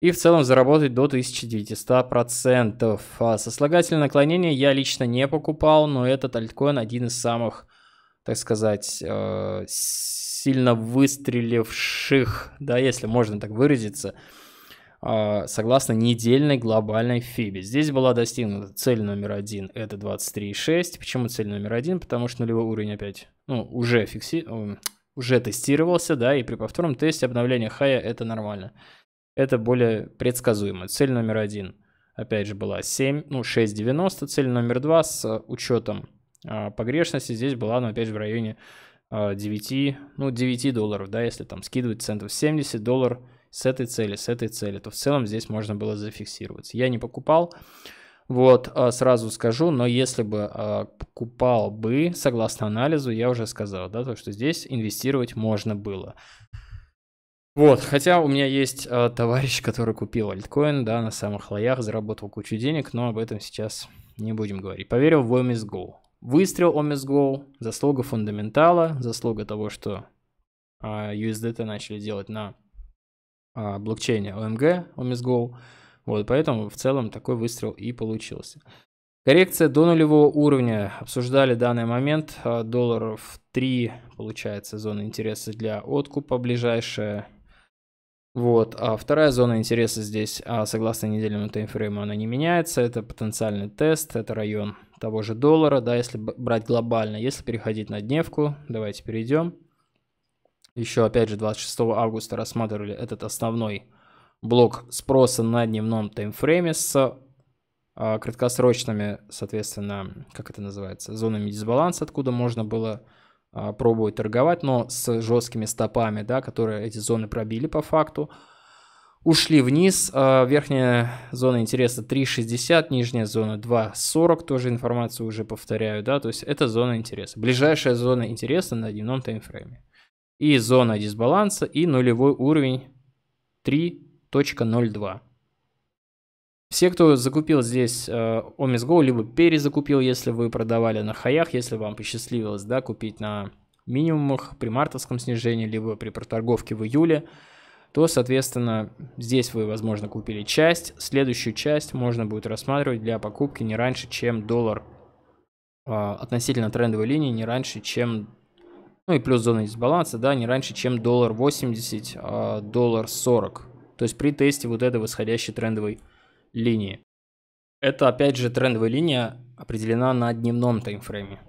и в целом заработать до 1900%. А сослагательное наклонение я лично не покупал, но этот альткоин один из самых, так сказать, э, сильно выстреливших, да, если можно так выразиться, э, согласно недельной глобальной фибе. Здесь была достигнута цель номер один, это 23,6. Почему цель номер один? Потому что нулевой уровень опять, ну, уже фикси... уже тестировался, да, и при повторном тесте обновления хая это нормально это более предсказуемо. Цель номер один, опять же, была 7, ну, 6,90. Цель номер два с учетом а, погрешности здесь была, ну, опять же, в районе 9, а, ну, 9 долларов, да, если там скидывать центов 70 доллар с этой цели, с этой цели, то в целом здесь можно было зафиксироваться. Я не покупал, вот, а, сразу скажу, но если бы покупал бы, согласно анализу, я уже сказал, да, то, что здесь инвестировать можно было. Вот, хотя у меня есть э, товарищ, который купил альткоин, да, на самых лоях, заработал кучу денег, но об этом сейчас не будем говорить. Поверил в OMSGO. Выстрел OMSGO, заслуга фундаментала, заслуга того, что э, а, USDT начали делать на э, блокчейне OMG, OMSGO. Вот, поэтому в целом такой выстрел и получился. Коррекция до нулевого уровня. Обсуждали данный момент. Э, долларов 3, получается, зона интереса для откупа ближайшая. Вот. А вторая зона интереса здесь, а, согласно недельному таймфрейму, она не меняется. Это потенциальный тест, это район того же доллара, да, если брать глобально. Если переходить на дневку, давайте перейдем. Еще, опять же, 26 августа рассматривали этот основной блок спроса на дневном таймфрейме с а, краткосрочными, соответственно, как это называется, зонами дисбаланса, откуда можно было а, пробуют торговать, но с жесткими стопами, да, которые эти зоны пробили по факту. Ушли вниз, а, верхняя зона интереса 3.60, нижняя зона 2.40, тоже информацию уже повторяю, да, то есть это зона интереса. Ближайшая зона интереса на дневном таймфрейме. И зона дисбаланса, и нулевой уровень 3.02. Все, кто закупил здесь э, Omis Go, либо перезакупил, если вы продавали на хаях, если вам посчастливилось да, купить на минимумах при мартовском снижении, либо при проторговке в июле, то, соответственно, здесь вы, возможно, купили часть. Следующую часть можно будет рассматривать для покупки не раньше, чем доллар э, относительно трендовой линии, не раньше, чем... Ну и плюс зона дисбаланса, да, не раньше, чем доллар 80, э, а, доллар 40. То есть при тесте вот этой восходящей трендовой линии линии. Это, опять же, трендовая линия определена на дневном таймфрейме.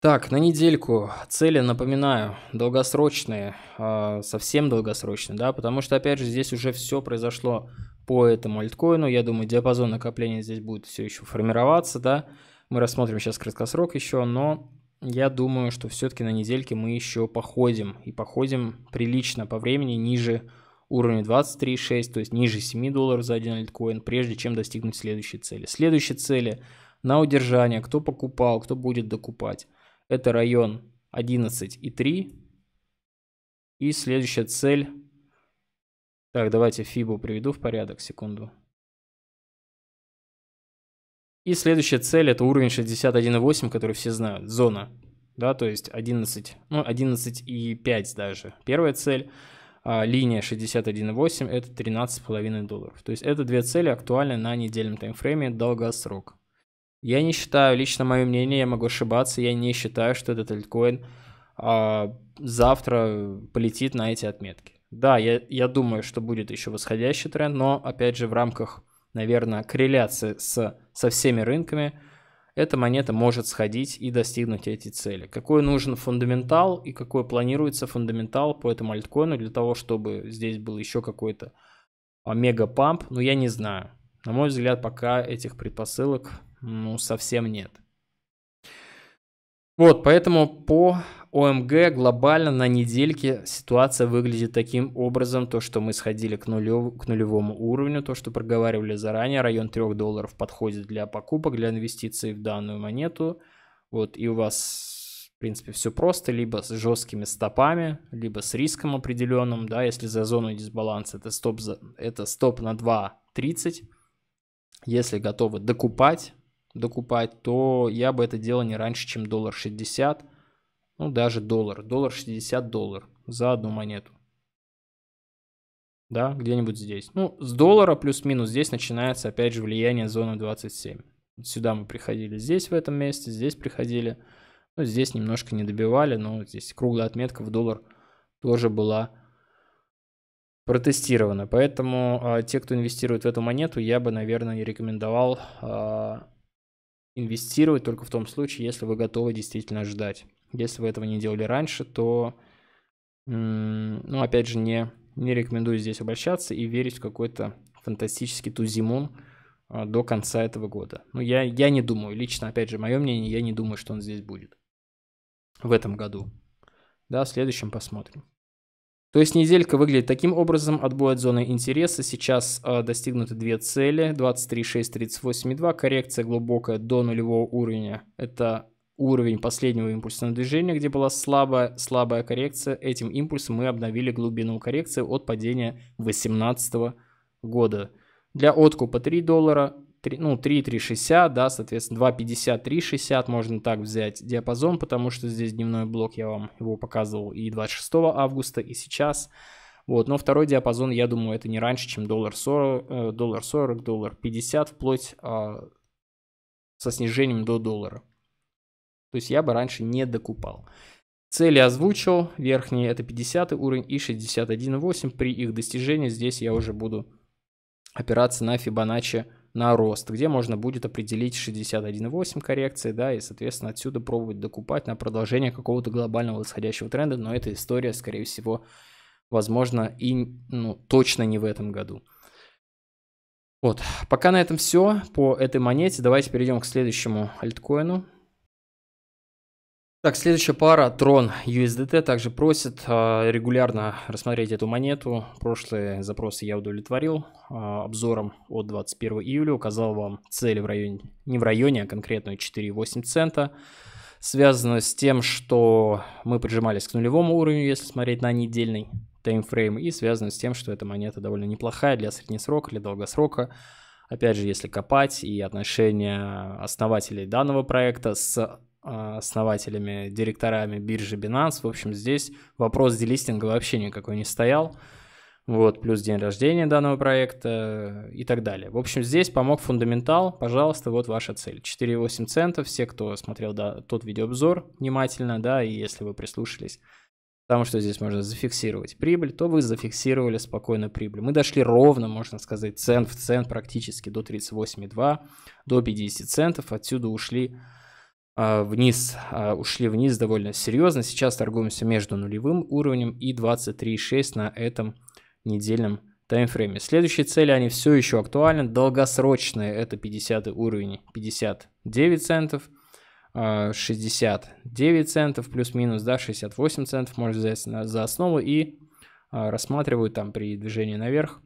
Так, на недельку цели, напоминаю, долгосрочные, а, совсем долгосрочные, да, потому что, опять же, здесь уже все произошло по этому альткоину, я думаю, диапазон накопления здесь будет все еще формироваться, да, мы рассмотрим сейчас краткосрок еще, но я думаю, что все-таки на недельке мы еще походим, и походим прилично по времени ниже уровня 23.6, то есть ниже 7 долларов за один альткоин, прежде чем достигнуть следующей цели. Следующие цели на удержание, кто покупал, кто будет докупать. Это район 11.3. И следующая цель... Так, давайте фибу приведу в порядок, секунду. И следующая цель это уровень 61.8, который все знают, зона. Да, то есть 11, ну 11,5 даже. Первая цель а линия 61.8 это 13,5 долларов. То есть это две цели актуальны на недельном таймфрейме долгосрок. Я не считаю, лично мое мнение, я могу ошибаться, я не считаю, что этот альткоин а, завтра полетит на эти отметки. Да, я, я думаю, что будет еще восходящий тренд, но опять же в рамках, наверное, корреляции с, со всеми рынками эта монета может сходить и достигнуть эти цели. Какой нужен фундаментал и какой планируется фундаментал по этому альткоину для того, чтобы здесь был еще какой-то мега-памп, ну я не знаю. На мой взгляд, пока этих предпосылок ну, совсем нет. Вот, поэтому по ОМГ глобально на недельке ситуация выглядит таким образом, то, что мы сходили к, нулев, к нулевому уровню, то, что проговаривали заранее, район 3 долларов подходит для покупок, для инвестиций в данную монету, вот, и у вас, в принципе, все просто, либо с жесткими стопами, либо с риском определенным, да, если за зону дисбаланса это стоп, за, это стоп на 2.30, если готовы докупать, докупать, то я бы это делал не раньше, чем доллар 60, ну даже доллар, доллар 60 доллар за одну монету. Да, где-нибудь здесь. Ну, с доллара плюс-минус здесь начинается, опять же, влияние зоны 27. Сюда мы приходили здесь в этом месте, здесь приходили. Ну, здесь немножко не добивали, но здесь круглая отметка в доллар тоже была протестирована. Поэтому э, те, кто инвестирует в эту монету, я бы, наверное, не рекомендовал э, инвестировать только в том случае, если вы готовы действительно ждать. Если вы этого не делали раньше, то, ну, опять же, не, не рекомендую здесь обращаться и верить в какой-то фантастический тузимун а, до конца этого года. Ну, я, я не думаю, лично, опять же, мое мнение, я не думаю, что он здесь будет в этом году. Да, в следующем посмотрим. То есть неделька выглядит таким образом. Отбой от зоны интереса. Сейчас э, достигнуты две цели. 23.6, 38.2. Коррекция глубокая до нулевого уровня. Это уровень последнего импульса на движения, где была слабая, слабая коррекция. Этим импульсом мы обновили глубину коррекции от падения 2018 года. Для откупа 3 доллара, 3, ну 3,360, да, соответственно 2,50, 3,60 можно так взять диапазон, потому что здесь дневной блок, я вам его показывал и 26 августа, и сейчас. Вот, но второй диапазон, я думаю, это не раньше, чем доллар 40, э, доллар 40, доллар 50, вплоть а, со снижением до доллара. То есть я бы раньше не докупал. Цели озвучил, верхний это 50 уровень и 61.8. При их достижении здесь я уже буду опираться на Fibonacci на рост, где можно будет определить 61.8 коррекции, да, и, соответственно, отсюда пробовать докупать на продолжение какого-то глобального восходящего тренда, но эта история, скорее всего, возможно, и ну, точно не в этом году. Вот, пока на этом все по этой монете. Давайте перейдем к следующему альткоину. Так, следующая пара Tron USDT также просит э, регулярно рассмотреть эту монету. Прошлые запросы я удовлетворил э, обзором от 21 июля. Указал вам цели в районе, не в районе, а конкретно 4,8 цента. Связано с тем, что мы поджимались к нулевому уровню, если смотреть на недельный таймфрейм. И связано с тем, что эта монета довольно неплохая для среднесрока, для долгосрока. Опять же, если копать и отношения основателей данного проекта с а, основателями, директорами биржи Binance. В общем, здесь вопрос делистинга вообще никакой не стоял. Вот, плюс день рождения данного проекта и так далее. В общем, здесь помог фундаментал. Пожалуйста, вот ваша цель. 4,8 центов. Все, кто смотрел да, тот видеообзор внимательно, да, и если вы прислушались, потому что здесь можно зафиксировать прибыль, то вы зафиксировали спокойно прибыль. Мы дошли ровно, можно сказать, цент в цент практически до 38,2, до 50 центов. Отсюда ушли а, вниз, а, ушли вниз довольно серьезно. Сейчас торгуемся между нулевым уровнем и 23.6 на этом недельном таймфрейме. Следующие цели, они все еще актуальны. Долгосрочные это 50 уровень 59 центов. 69 а, центов плюс-минус, да, 68 центов можно взять за основу и рассматривают там при движении наверх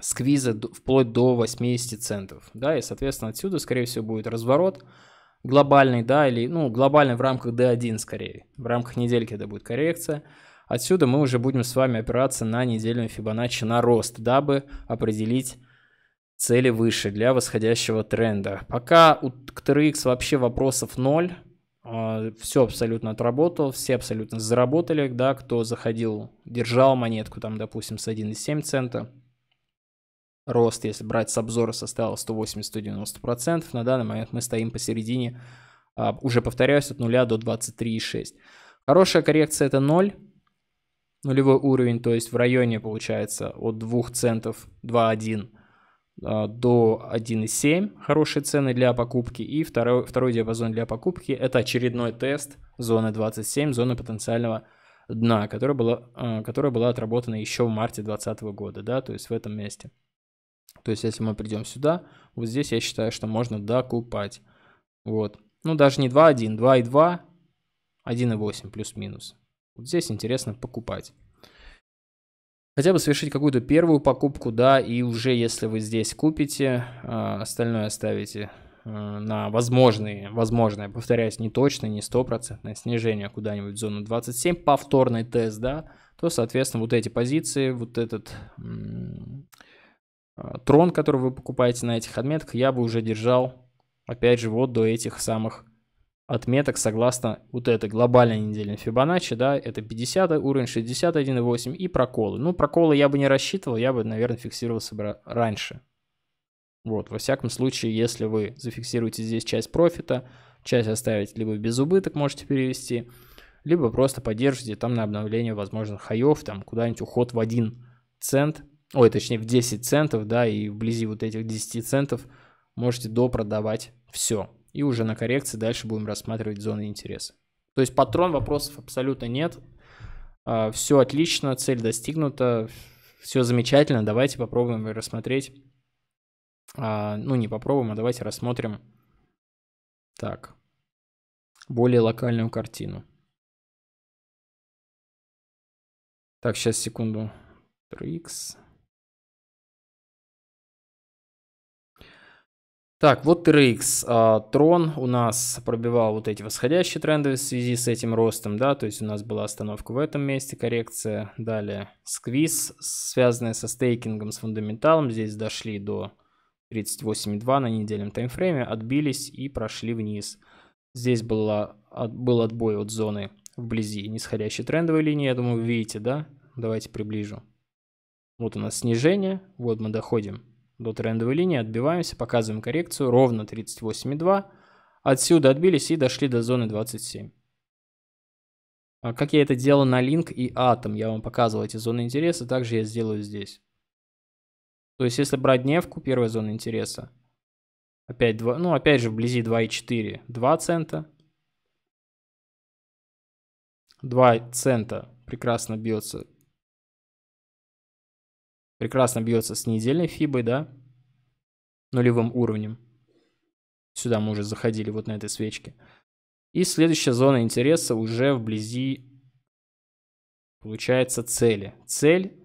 сквиза вплоть до 80 центов, да, и, соответственно, отсюда, скорее всего, будет разворот, глобальный, да, или, ну, глобальный в рамках D1 скорее. В рамках недельки это будет коррекция. Отсюда мы уже будем с вами опираться на недельную Фибоначчи на рост, дабы определить цели выше для восходящего тренда. Пока у CTRX вообще вопросов ноль. А, все абсолютно отработал, все абсолютно заработали, да, кто заходил, держал монетку там, допустим, с 1,7 цента, Рост, если брать с обзора, составил 180-190%. На данный момент мы стоим посередине, а, уже повторяюсь, от 0 до 23,6. Хорошая коррекция это 0 нулевой уровень, то есть в районе получается от 2 центов 2.1 а, до 1.7 хорошие цены для покупки и второй, второй диапазон для покупки это очередной тест зоны 27, зоны потенциального дна, которая была, а, которая была отработана еще в марте 2020 года, да, то есть в этом месте. То есть, если мы придем сюда, вот здесь я считаю, что можно докупать. Вот. Ну, даже не 2.1, 2.2, 1.8 плюс-минус. Вот здесь интересно покупать. Хотя бы совершить какую-то первую покупку, да, и уже если вы здесь купите, а, остальное оставите а, на возможные, возможное, повторяюсь, не точно, не стопроцентное снижение куда-нибудь в зону 27, повторный тест, да, то, соответственно, вот эти позиции, вот этот а, трон, который вы покупаете на этих отметках, я бы уже держал, опять же, вот до этих самых отметок, согласно вот этой глобальной недельной Фибоначчи, да, это 50 уровень, 61,8 и проколы. Ну, проколы я бы не рассчитывал, я бы, наверное, фиксировался бы раньше. Вот, во всяком случае, если вы зафиксируете здесь часть профита, часть оставить либо без убыток можете перевести, либо просто поддержите там на обновление возможных хаев, там куда-нибудь уход в один цент – ой, точнее в 10 центов, да, и вблизи вот этих 10 центов можете допродавать все. И уже на коррекции дальше будем рассматривать зоны интереса. То есть патрон вопросов абсолютно нет. А, все отлично, цель достигнута, все замечательно. Давайте попробуем рассмотреть. А, ну, не попробуем, а давайте рассмотрим. Так, более локальную картину. Так, сейчас, секунду. Трикс. Так, вот TRX. А, трон у нас пробивал вот эти восходящие тренды в связи с этим ростом, да, то есть у нас была остановка в этом месте, коррекция. Далее сквиз, связанная со стейкингом, с фундаменталом. Здесь дошли до 38,2 на недельном таймфрейме, отбились и прошли вниз. Здесь была, от, был отбой от зоны вблизи нисходящей трендовой линии, я думаю, вы видите, да? Давайте приближу. Вот у нас снижение, вот мы доходим до трендовой линии, отбиваемся, показываем коррекцию, ровно 38,2. Отсюда отбились и дошли до зоны 27. А как я это делал на Link и Атом, я вам показывал эти зоны интереса, также я сделаю здесь. То есть, если брать дневку, первая зона интереса, опять, 2, ну, опять же, вблизи 2,4, 2 цента. 2 цента прекрасно бьется Прекрасно бьется с недельной фибой, да? Нулевым уровнем. Сюда мы уже заходили, вот на этой свечке. И следующая зона интереса уже вблизи, получается, цели. Цель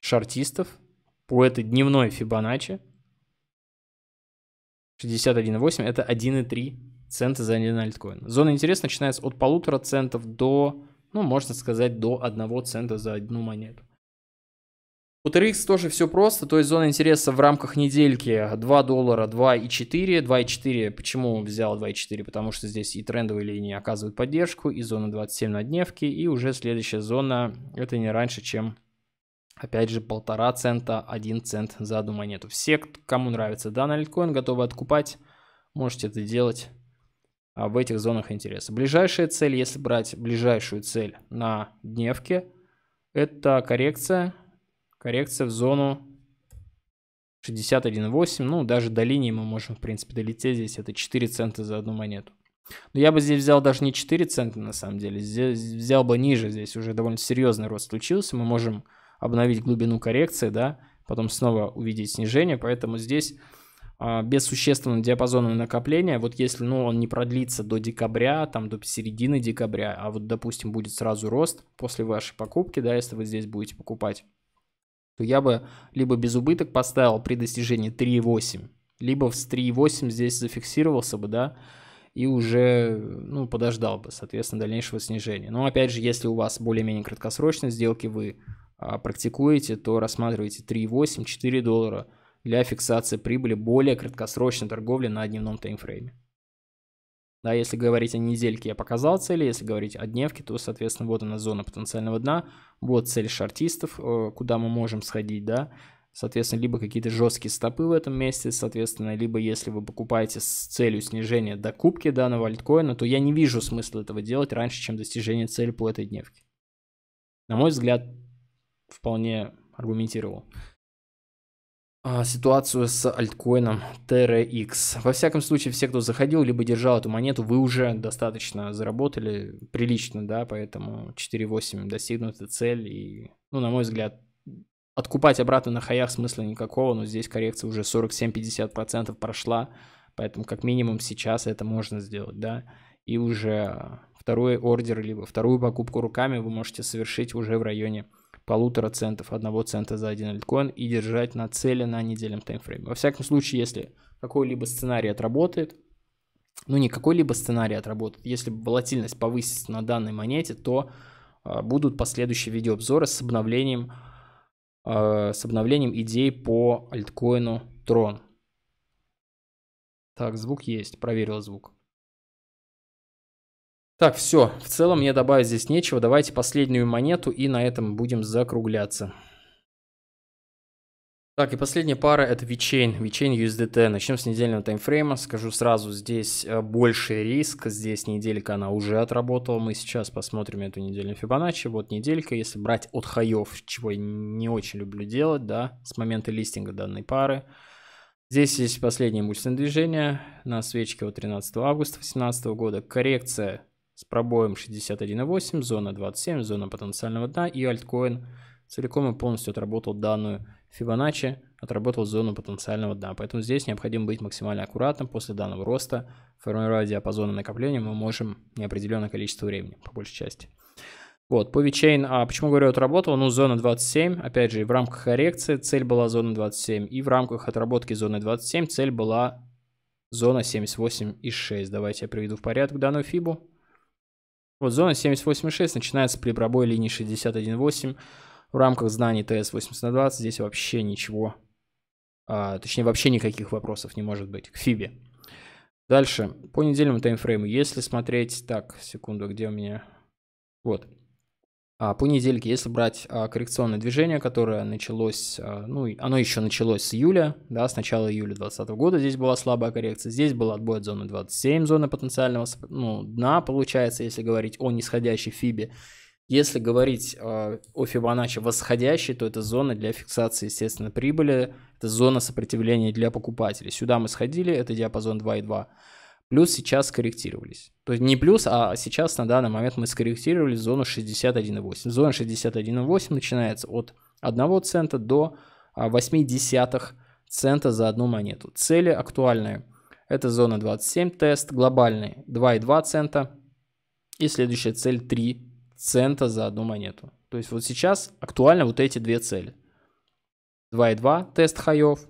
шартистов по этой дневной Фибоначчи 61,8 это 1,3 цента за один альткоин. Зона интереса начинается от полутора центов до, ну, можно сказать, до одного цента за одну монету. У TRX тоже все просто, то есть зона интереса в рамках недельки 2 доллара, 2,4. 2,4, почему взял 2,4? Потому что здесь и трендовые линии оказывают поддержку, и зона 27 на дневке, и уже следующая зона, это не раньше, чем, опять же, полтора цента, 1 цент за одну монету. Все, кому нравится данный альткоин, готовы откупать, можете это делать а, в этих зонах интереса. Ближайшая цель, если брать ближайшую цель на дневке, это коррекция Коррекция в зону 61.8. Ну, даже до линии мы можем, в принципе, долететь здесь. Это 4 цента за одну монету. Но я бы здесь взял даже не 4 цента, на самом деле. Здесь взял бы ниже. Здесь уже довольно серьезный рост случился. Мы можем обновить глубину коррекции, да, потом снова увидеть снижение. Поэтому здесь а, без существенного диапазона накопления, вот если ну, он не продлится до декабря, там до середины декабря, а вот, допустим, будет сразу рост после вашей покупки, да, если вы здесь будете покупать, то я бы либо без убыток поставил при достижении 3.8, либо в 3.8 здесь зафиксировался бы, да, и уже, ну, подождал бы, соответственно, дальнейшего снижения. Но, опять же, если у вас более-менее краткосрочные сделки вы а, практикуете, то рассматривайте 3.8, 4 доллара для фиксации прибыли более краткосрочной торговли на дневном таймфрейме. Да, если говорить о недельке, я показал цели, если говорить о дневке, то, соответственно, вот она зона потенциального дна, вот цель шартистов, э, куда мы можем сходить, да, соответственно, либо какие-то жесткие стопы в этом месте, соответственно, либо если вы покупаете с целью снижения до докупки данного альткоина, то я не вижу смысла этого делать раньше, чем достижение цели по этой дневке. На мой взгляд, вполне аргументировал. А, ситуацию с альткоином TRX. Во всяком случае, все, кто заходил, либо держал эту монету, вы уже достаточно заработали, прилично, да, поэтому 4.8 достигнута цель, и, ну, на мой взгляд, откупать обратно на хаях смысла никакого, но здесь коррекция уже 47-50% прошла, поэтому как минимум сейчас это можно сделать, да, и уже второй ордер, либо вторую покупку руками вы можете совершить уже в районе полутора центов, одного цента за один альткоин и держать на цели на недельном таймфрейме. Во всяком случае, если какой-либо сценарий отработает, ну не какой-либо сценарий отработает, если волатильность повысится на данной монете, то э, будут последующие видеообзоры с обновлением, э, с обновлением идей по альткоину Tron. Так, звук есть, проверил звук. Так, все. В целом мне добавить здесь нечего. Давайте последнюю монету и на этом будем закругляться. Так, и последняя пара это VeChain, VeChain USDT. Начнем с недельного таймфрейма. Скажу сразу, здесь э, больше риск. Здесь неделька, она уже отработала. Мы сейчас посмотрим эту неделю Fibonacci. Вот неделька, если брать от хаев, чего я не очень люблю делать, да, с момента листинга данной пары. Здесь есть последнее импульсное движение на свечке от 13 августа 2018 года. Коррекция с пробоем 61.8, зона 27, зона потенциального дна и альткоин целиком и полностью отработал данную Fibonacci, отработал зону потенциального дна. Поэтому здесь необходимо быть максимально аккуратным. После данного роста, формируя диапазоны накопления, мы можем неопределенное количество времени, по большей части. Вот, по VeChain, а почему говорю отработал? Ну, зона 27, опять же, в рамках коррекции цель была зона 27, и в рамках отработки зоны 27 цель была зона 78,6. Давайте я приведу в порядок данную фибу. Вот зона 7086 начинается при пробое линии 61.8 в рамках знаний ТС-8020. на Здесь вообще ничего, а, точнее вообще никаких вопросов не может быть к ФИБе. Дальше, по недельному таймфрейму, если смотреть, так, секунду, где у меня, вот, а, по недельке, если брать а, коррекционное движение, которое началось, а, ну, оно еще началось с июля, да, с начала июля 2020 года здесь была слабая коррекция, здесь был отбой от зоны 27, зоны потенциального ну, дна, получается, если говорить о нисходящей фибе. Если говорить э, о Фибоначчи восходящей, то это зона для фиксации, естественно, прибыли, это зона сопротивления для покупателей. Сюда мы сходили, это диапазон 2,2 плюс сейчас скорректировались. То есть не плюс, а сейчас на данный момент мы скорректировали зону 61,8. Зона 61,8 начинается от 1 цента до 0,8 а, цента за одну монету. Цели актуальные. Это зона 27 тест, глобальный 2,2 цента. И следующая цель 3 цента за одну монету. То есть вот сейчас актуально вот эти две цели. 2,2 тест хаев,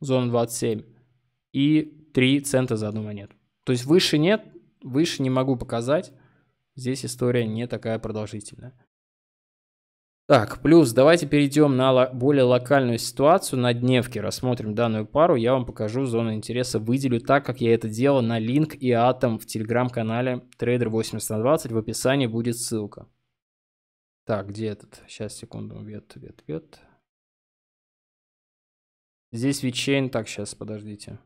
зона 27 и 3 цента за одну монету. То есть выше нет, выше не могу показать. Здесь история не такая продолжительная. Так, плюс давайте перейдем на более локальную ситуацию. На дневке рассмотрим данную пару. Я вам покажу зону интереса, выделю так, как я это делал на линк и атом в телеграм-канале Trader 8020. В описании будет ссылка. Так, где этот? Сейчас, секунду. Вет, вет, вет. Здесь вичейн. Так, сейчас, подождите.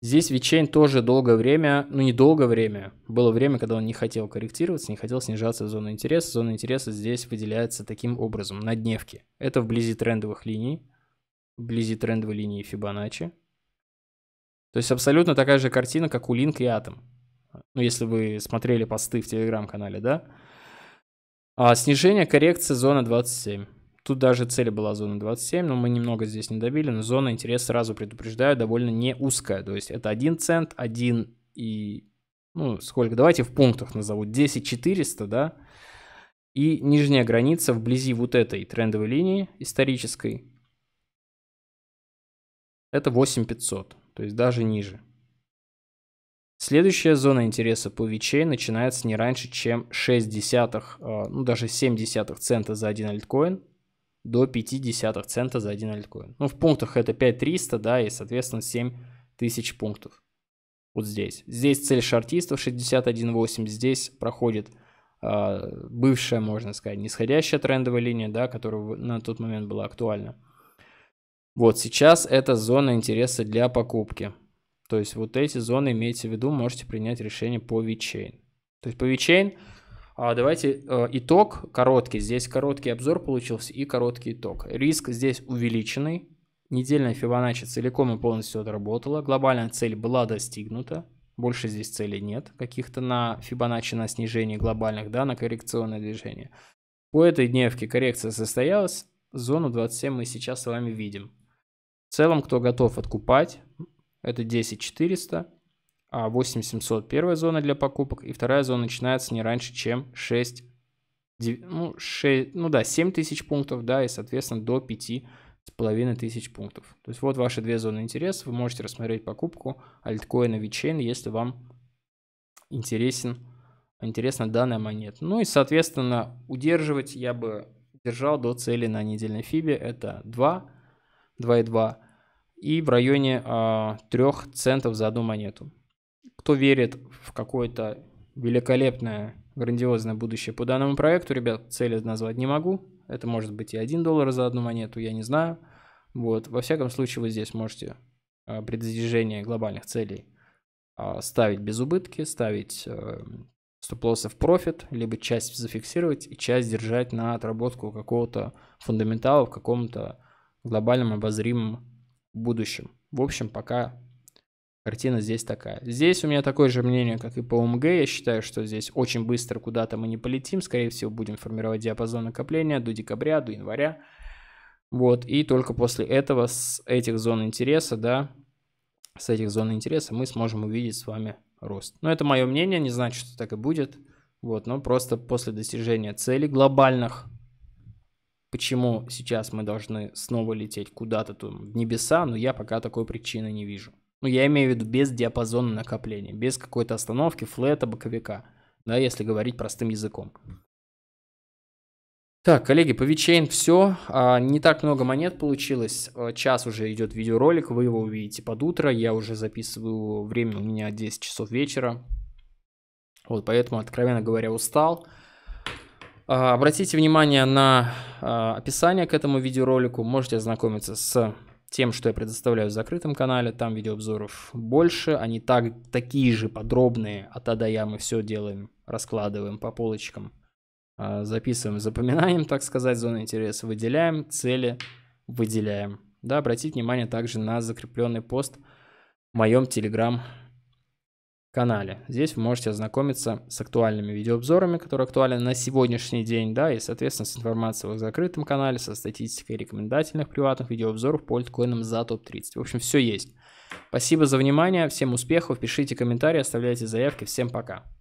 Здесь VeChain тоже долгое время, ну не долгое время, было время, когда он не хотел корректироваться, не хотел снижаться в зону интереса. Зона интереса здесь выделяется таким образом, на дневке. Это вблизи трендовых линий, вблизи трендовой линии Fibonacci. То есть абсолютно такая же картина, как у Линк и Атом. Ну, если вы смотрели посты в телеграм-канале, да? А, снижение коррекция, зона 27. Тут даже цель была зона 27, но мы немного здесь не добили, но зона интерес сразу предупреждаю, довольно не узкая. То есть это 1 цент, 1 и... Ну, сколько? Давайте в пунктах назову. 10 400, да? И нижняя граница вблизи вот этой трендовой линии исторической. Это 8500, то есть даже ниже. Следующая зона интереса по ВИЧей начинается не раньше, чем 6 десятых, а, ну даже 7 десятых цента за один альткоин до 0,5 цента за один альткоин. Ну, в пунктах это 5300, да, и, соответственно, 7000 пунктов. Вот здесь. Здесь цель шартистов 61.8, здесь проходит э, бывшая, можно сказать, нисходящая трендовая линия, да, которая на тот момент была актуальна. Вот сейчас это зона интереса для покупки. То есть вот эти зоны, имейте в виду, можете принять решение по VeChain. То есть по VeChain а, давайте э, итог короткий. Здесь короткий обзор получился и короткий итог. Риск здесь увеличенный. Недельная Фибоначчи целиком и полностью отработала. Глобальная цель была достигнута. Больше здесь целей нет каких-то на Фибоначчи, на снижение глобальных, да, на коррекционное движение. По этой дневке коррекция состоялась. Зону 27 мы сейчас с вами видим. В целом, кто готов откупать, это 10400. 8700 а, первая зона для покупок, и вторая зона начинается не раньше, чем 6, 9, ну, 6, ну да, 7000 пунктов, да, и, соответственно, до 5 с половиной тысяч пунктов. То есть вот ваши две зоны интереса. Вы можете рассмотреть покупку альткоина VeChain, если вам интересен, интересна данная монета. Ну и, соответственно, удерживать я бы держал до цели на недельной фибе. Это 2, 2,2 и в районе э, а, 3 центов за одну монету кто верит в какое-то великолепное, грандиозное будущее по данному проекту, ребят, цели назвать не могу. Это может быть и 1 доллар за одну монету, я не знаю. Вот, во всяком случае, вы здесь можете э, при достижении глобальных целей а, ставить без убытки, ставить э, стоп-лоссы в профит, либо часть зафиксировать и часть держать на отработку какого-то фундаментала в каком-то глобальном обозримом будущем. В общем, пока Картина здесь такая. Здесь у меня такое же мнение, как и по ОМГ. Я считаю, что здесь очень быстро куда-то мы не полетим. Скорее всего, будем формировать диапазон накопления до декабря, до января. Вот, и только после этого, с этих зон интереса, да, с этих зон интереса мы сможем увидеть с вами рост. Но это мое мнение, не значит, что так и будет. Вот, но просто после достижения целей глобальных, почему сейчас мы должны снова лететь куда-то в небеса, но я пока такой причины не вижу. Ну, я имею в виду без диапазона накопления, без какой-то остановки, флета, боковика, да, если говорить простым языком. Так, коллеги, по VeChain все. А, не так много монет получилось. А, час уже идет видеоролик, вы его увидите под утро. Я уже записываю время у меня 10 часов вечера. Вот, поэтому, откровенно говоря, устал. А, обратите внимание на описание к этому видеоролику. Можете ознакомиться с тем, что я предоставляю в закрытом канале, там видеообзоров больше, они так, такие же подробные, от А до Я мы все делаем, раскладываем по полочкам, а, записываем запоминаем, так сказать, зоны интереса, выделяем, цели выделяем. Да, обратите внимание также на закрепленный пост в моем телеграм-канале канале. Здесь вы можете ознакомиться с актуальными видеообзорами, которые актуальны на сегодняшний день, да, и, соответственно, с информацией в закрытом канале, со статистикой рекомендательных приватных видеообзоров по альткоинам за топ-30. В общем, все есть. Спасибо за внимание, всем успехов, пишите комментарии, оставляйте заявки, всем пока.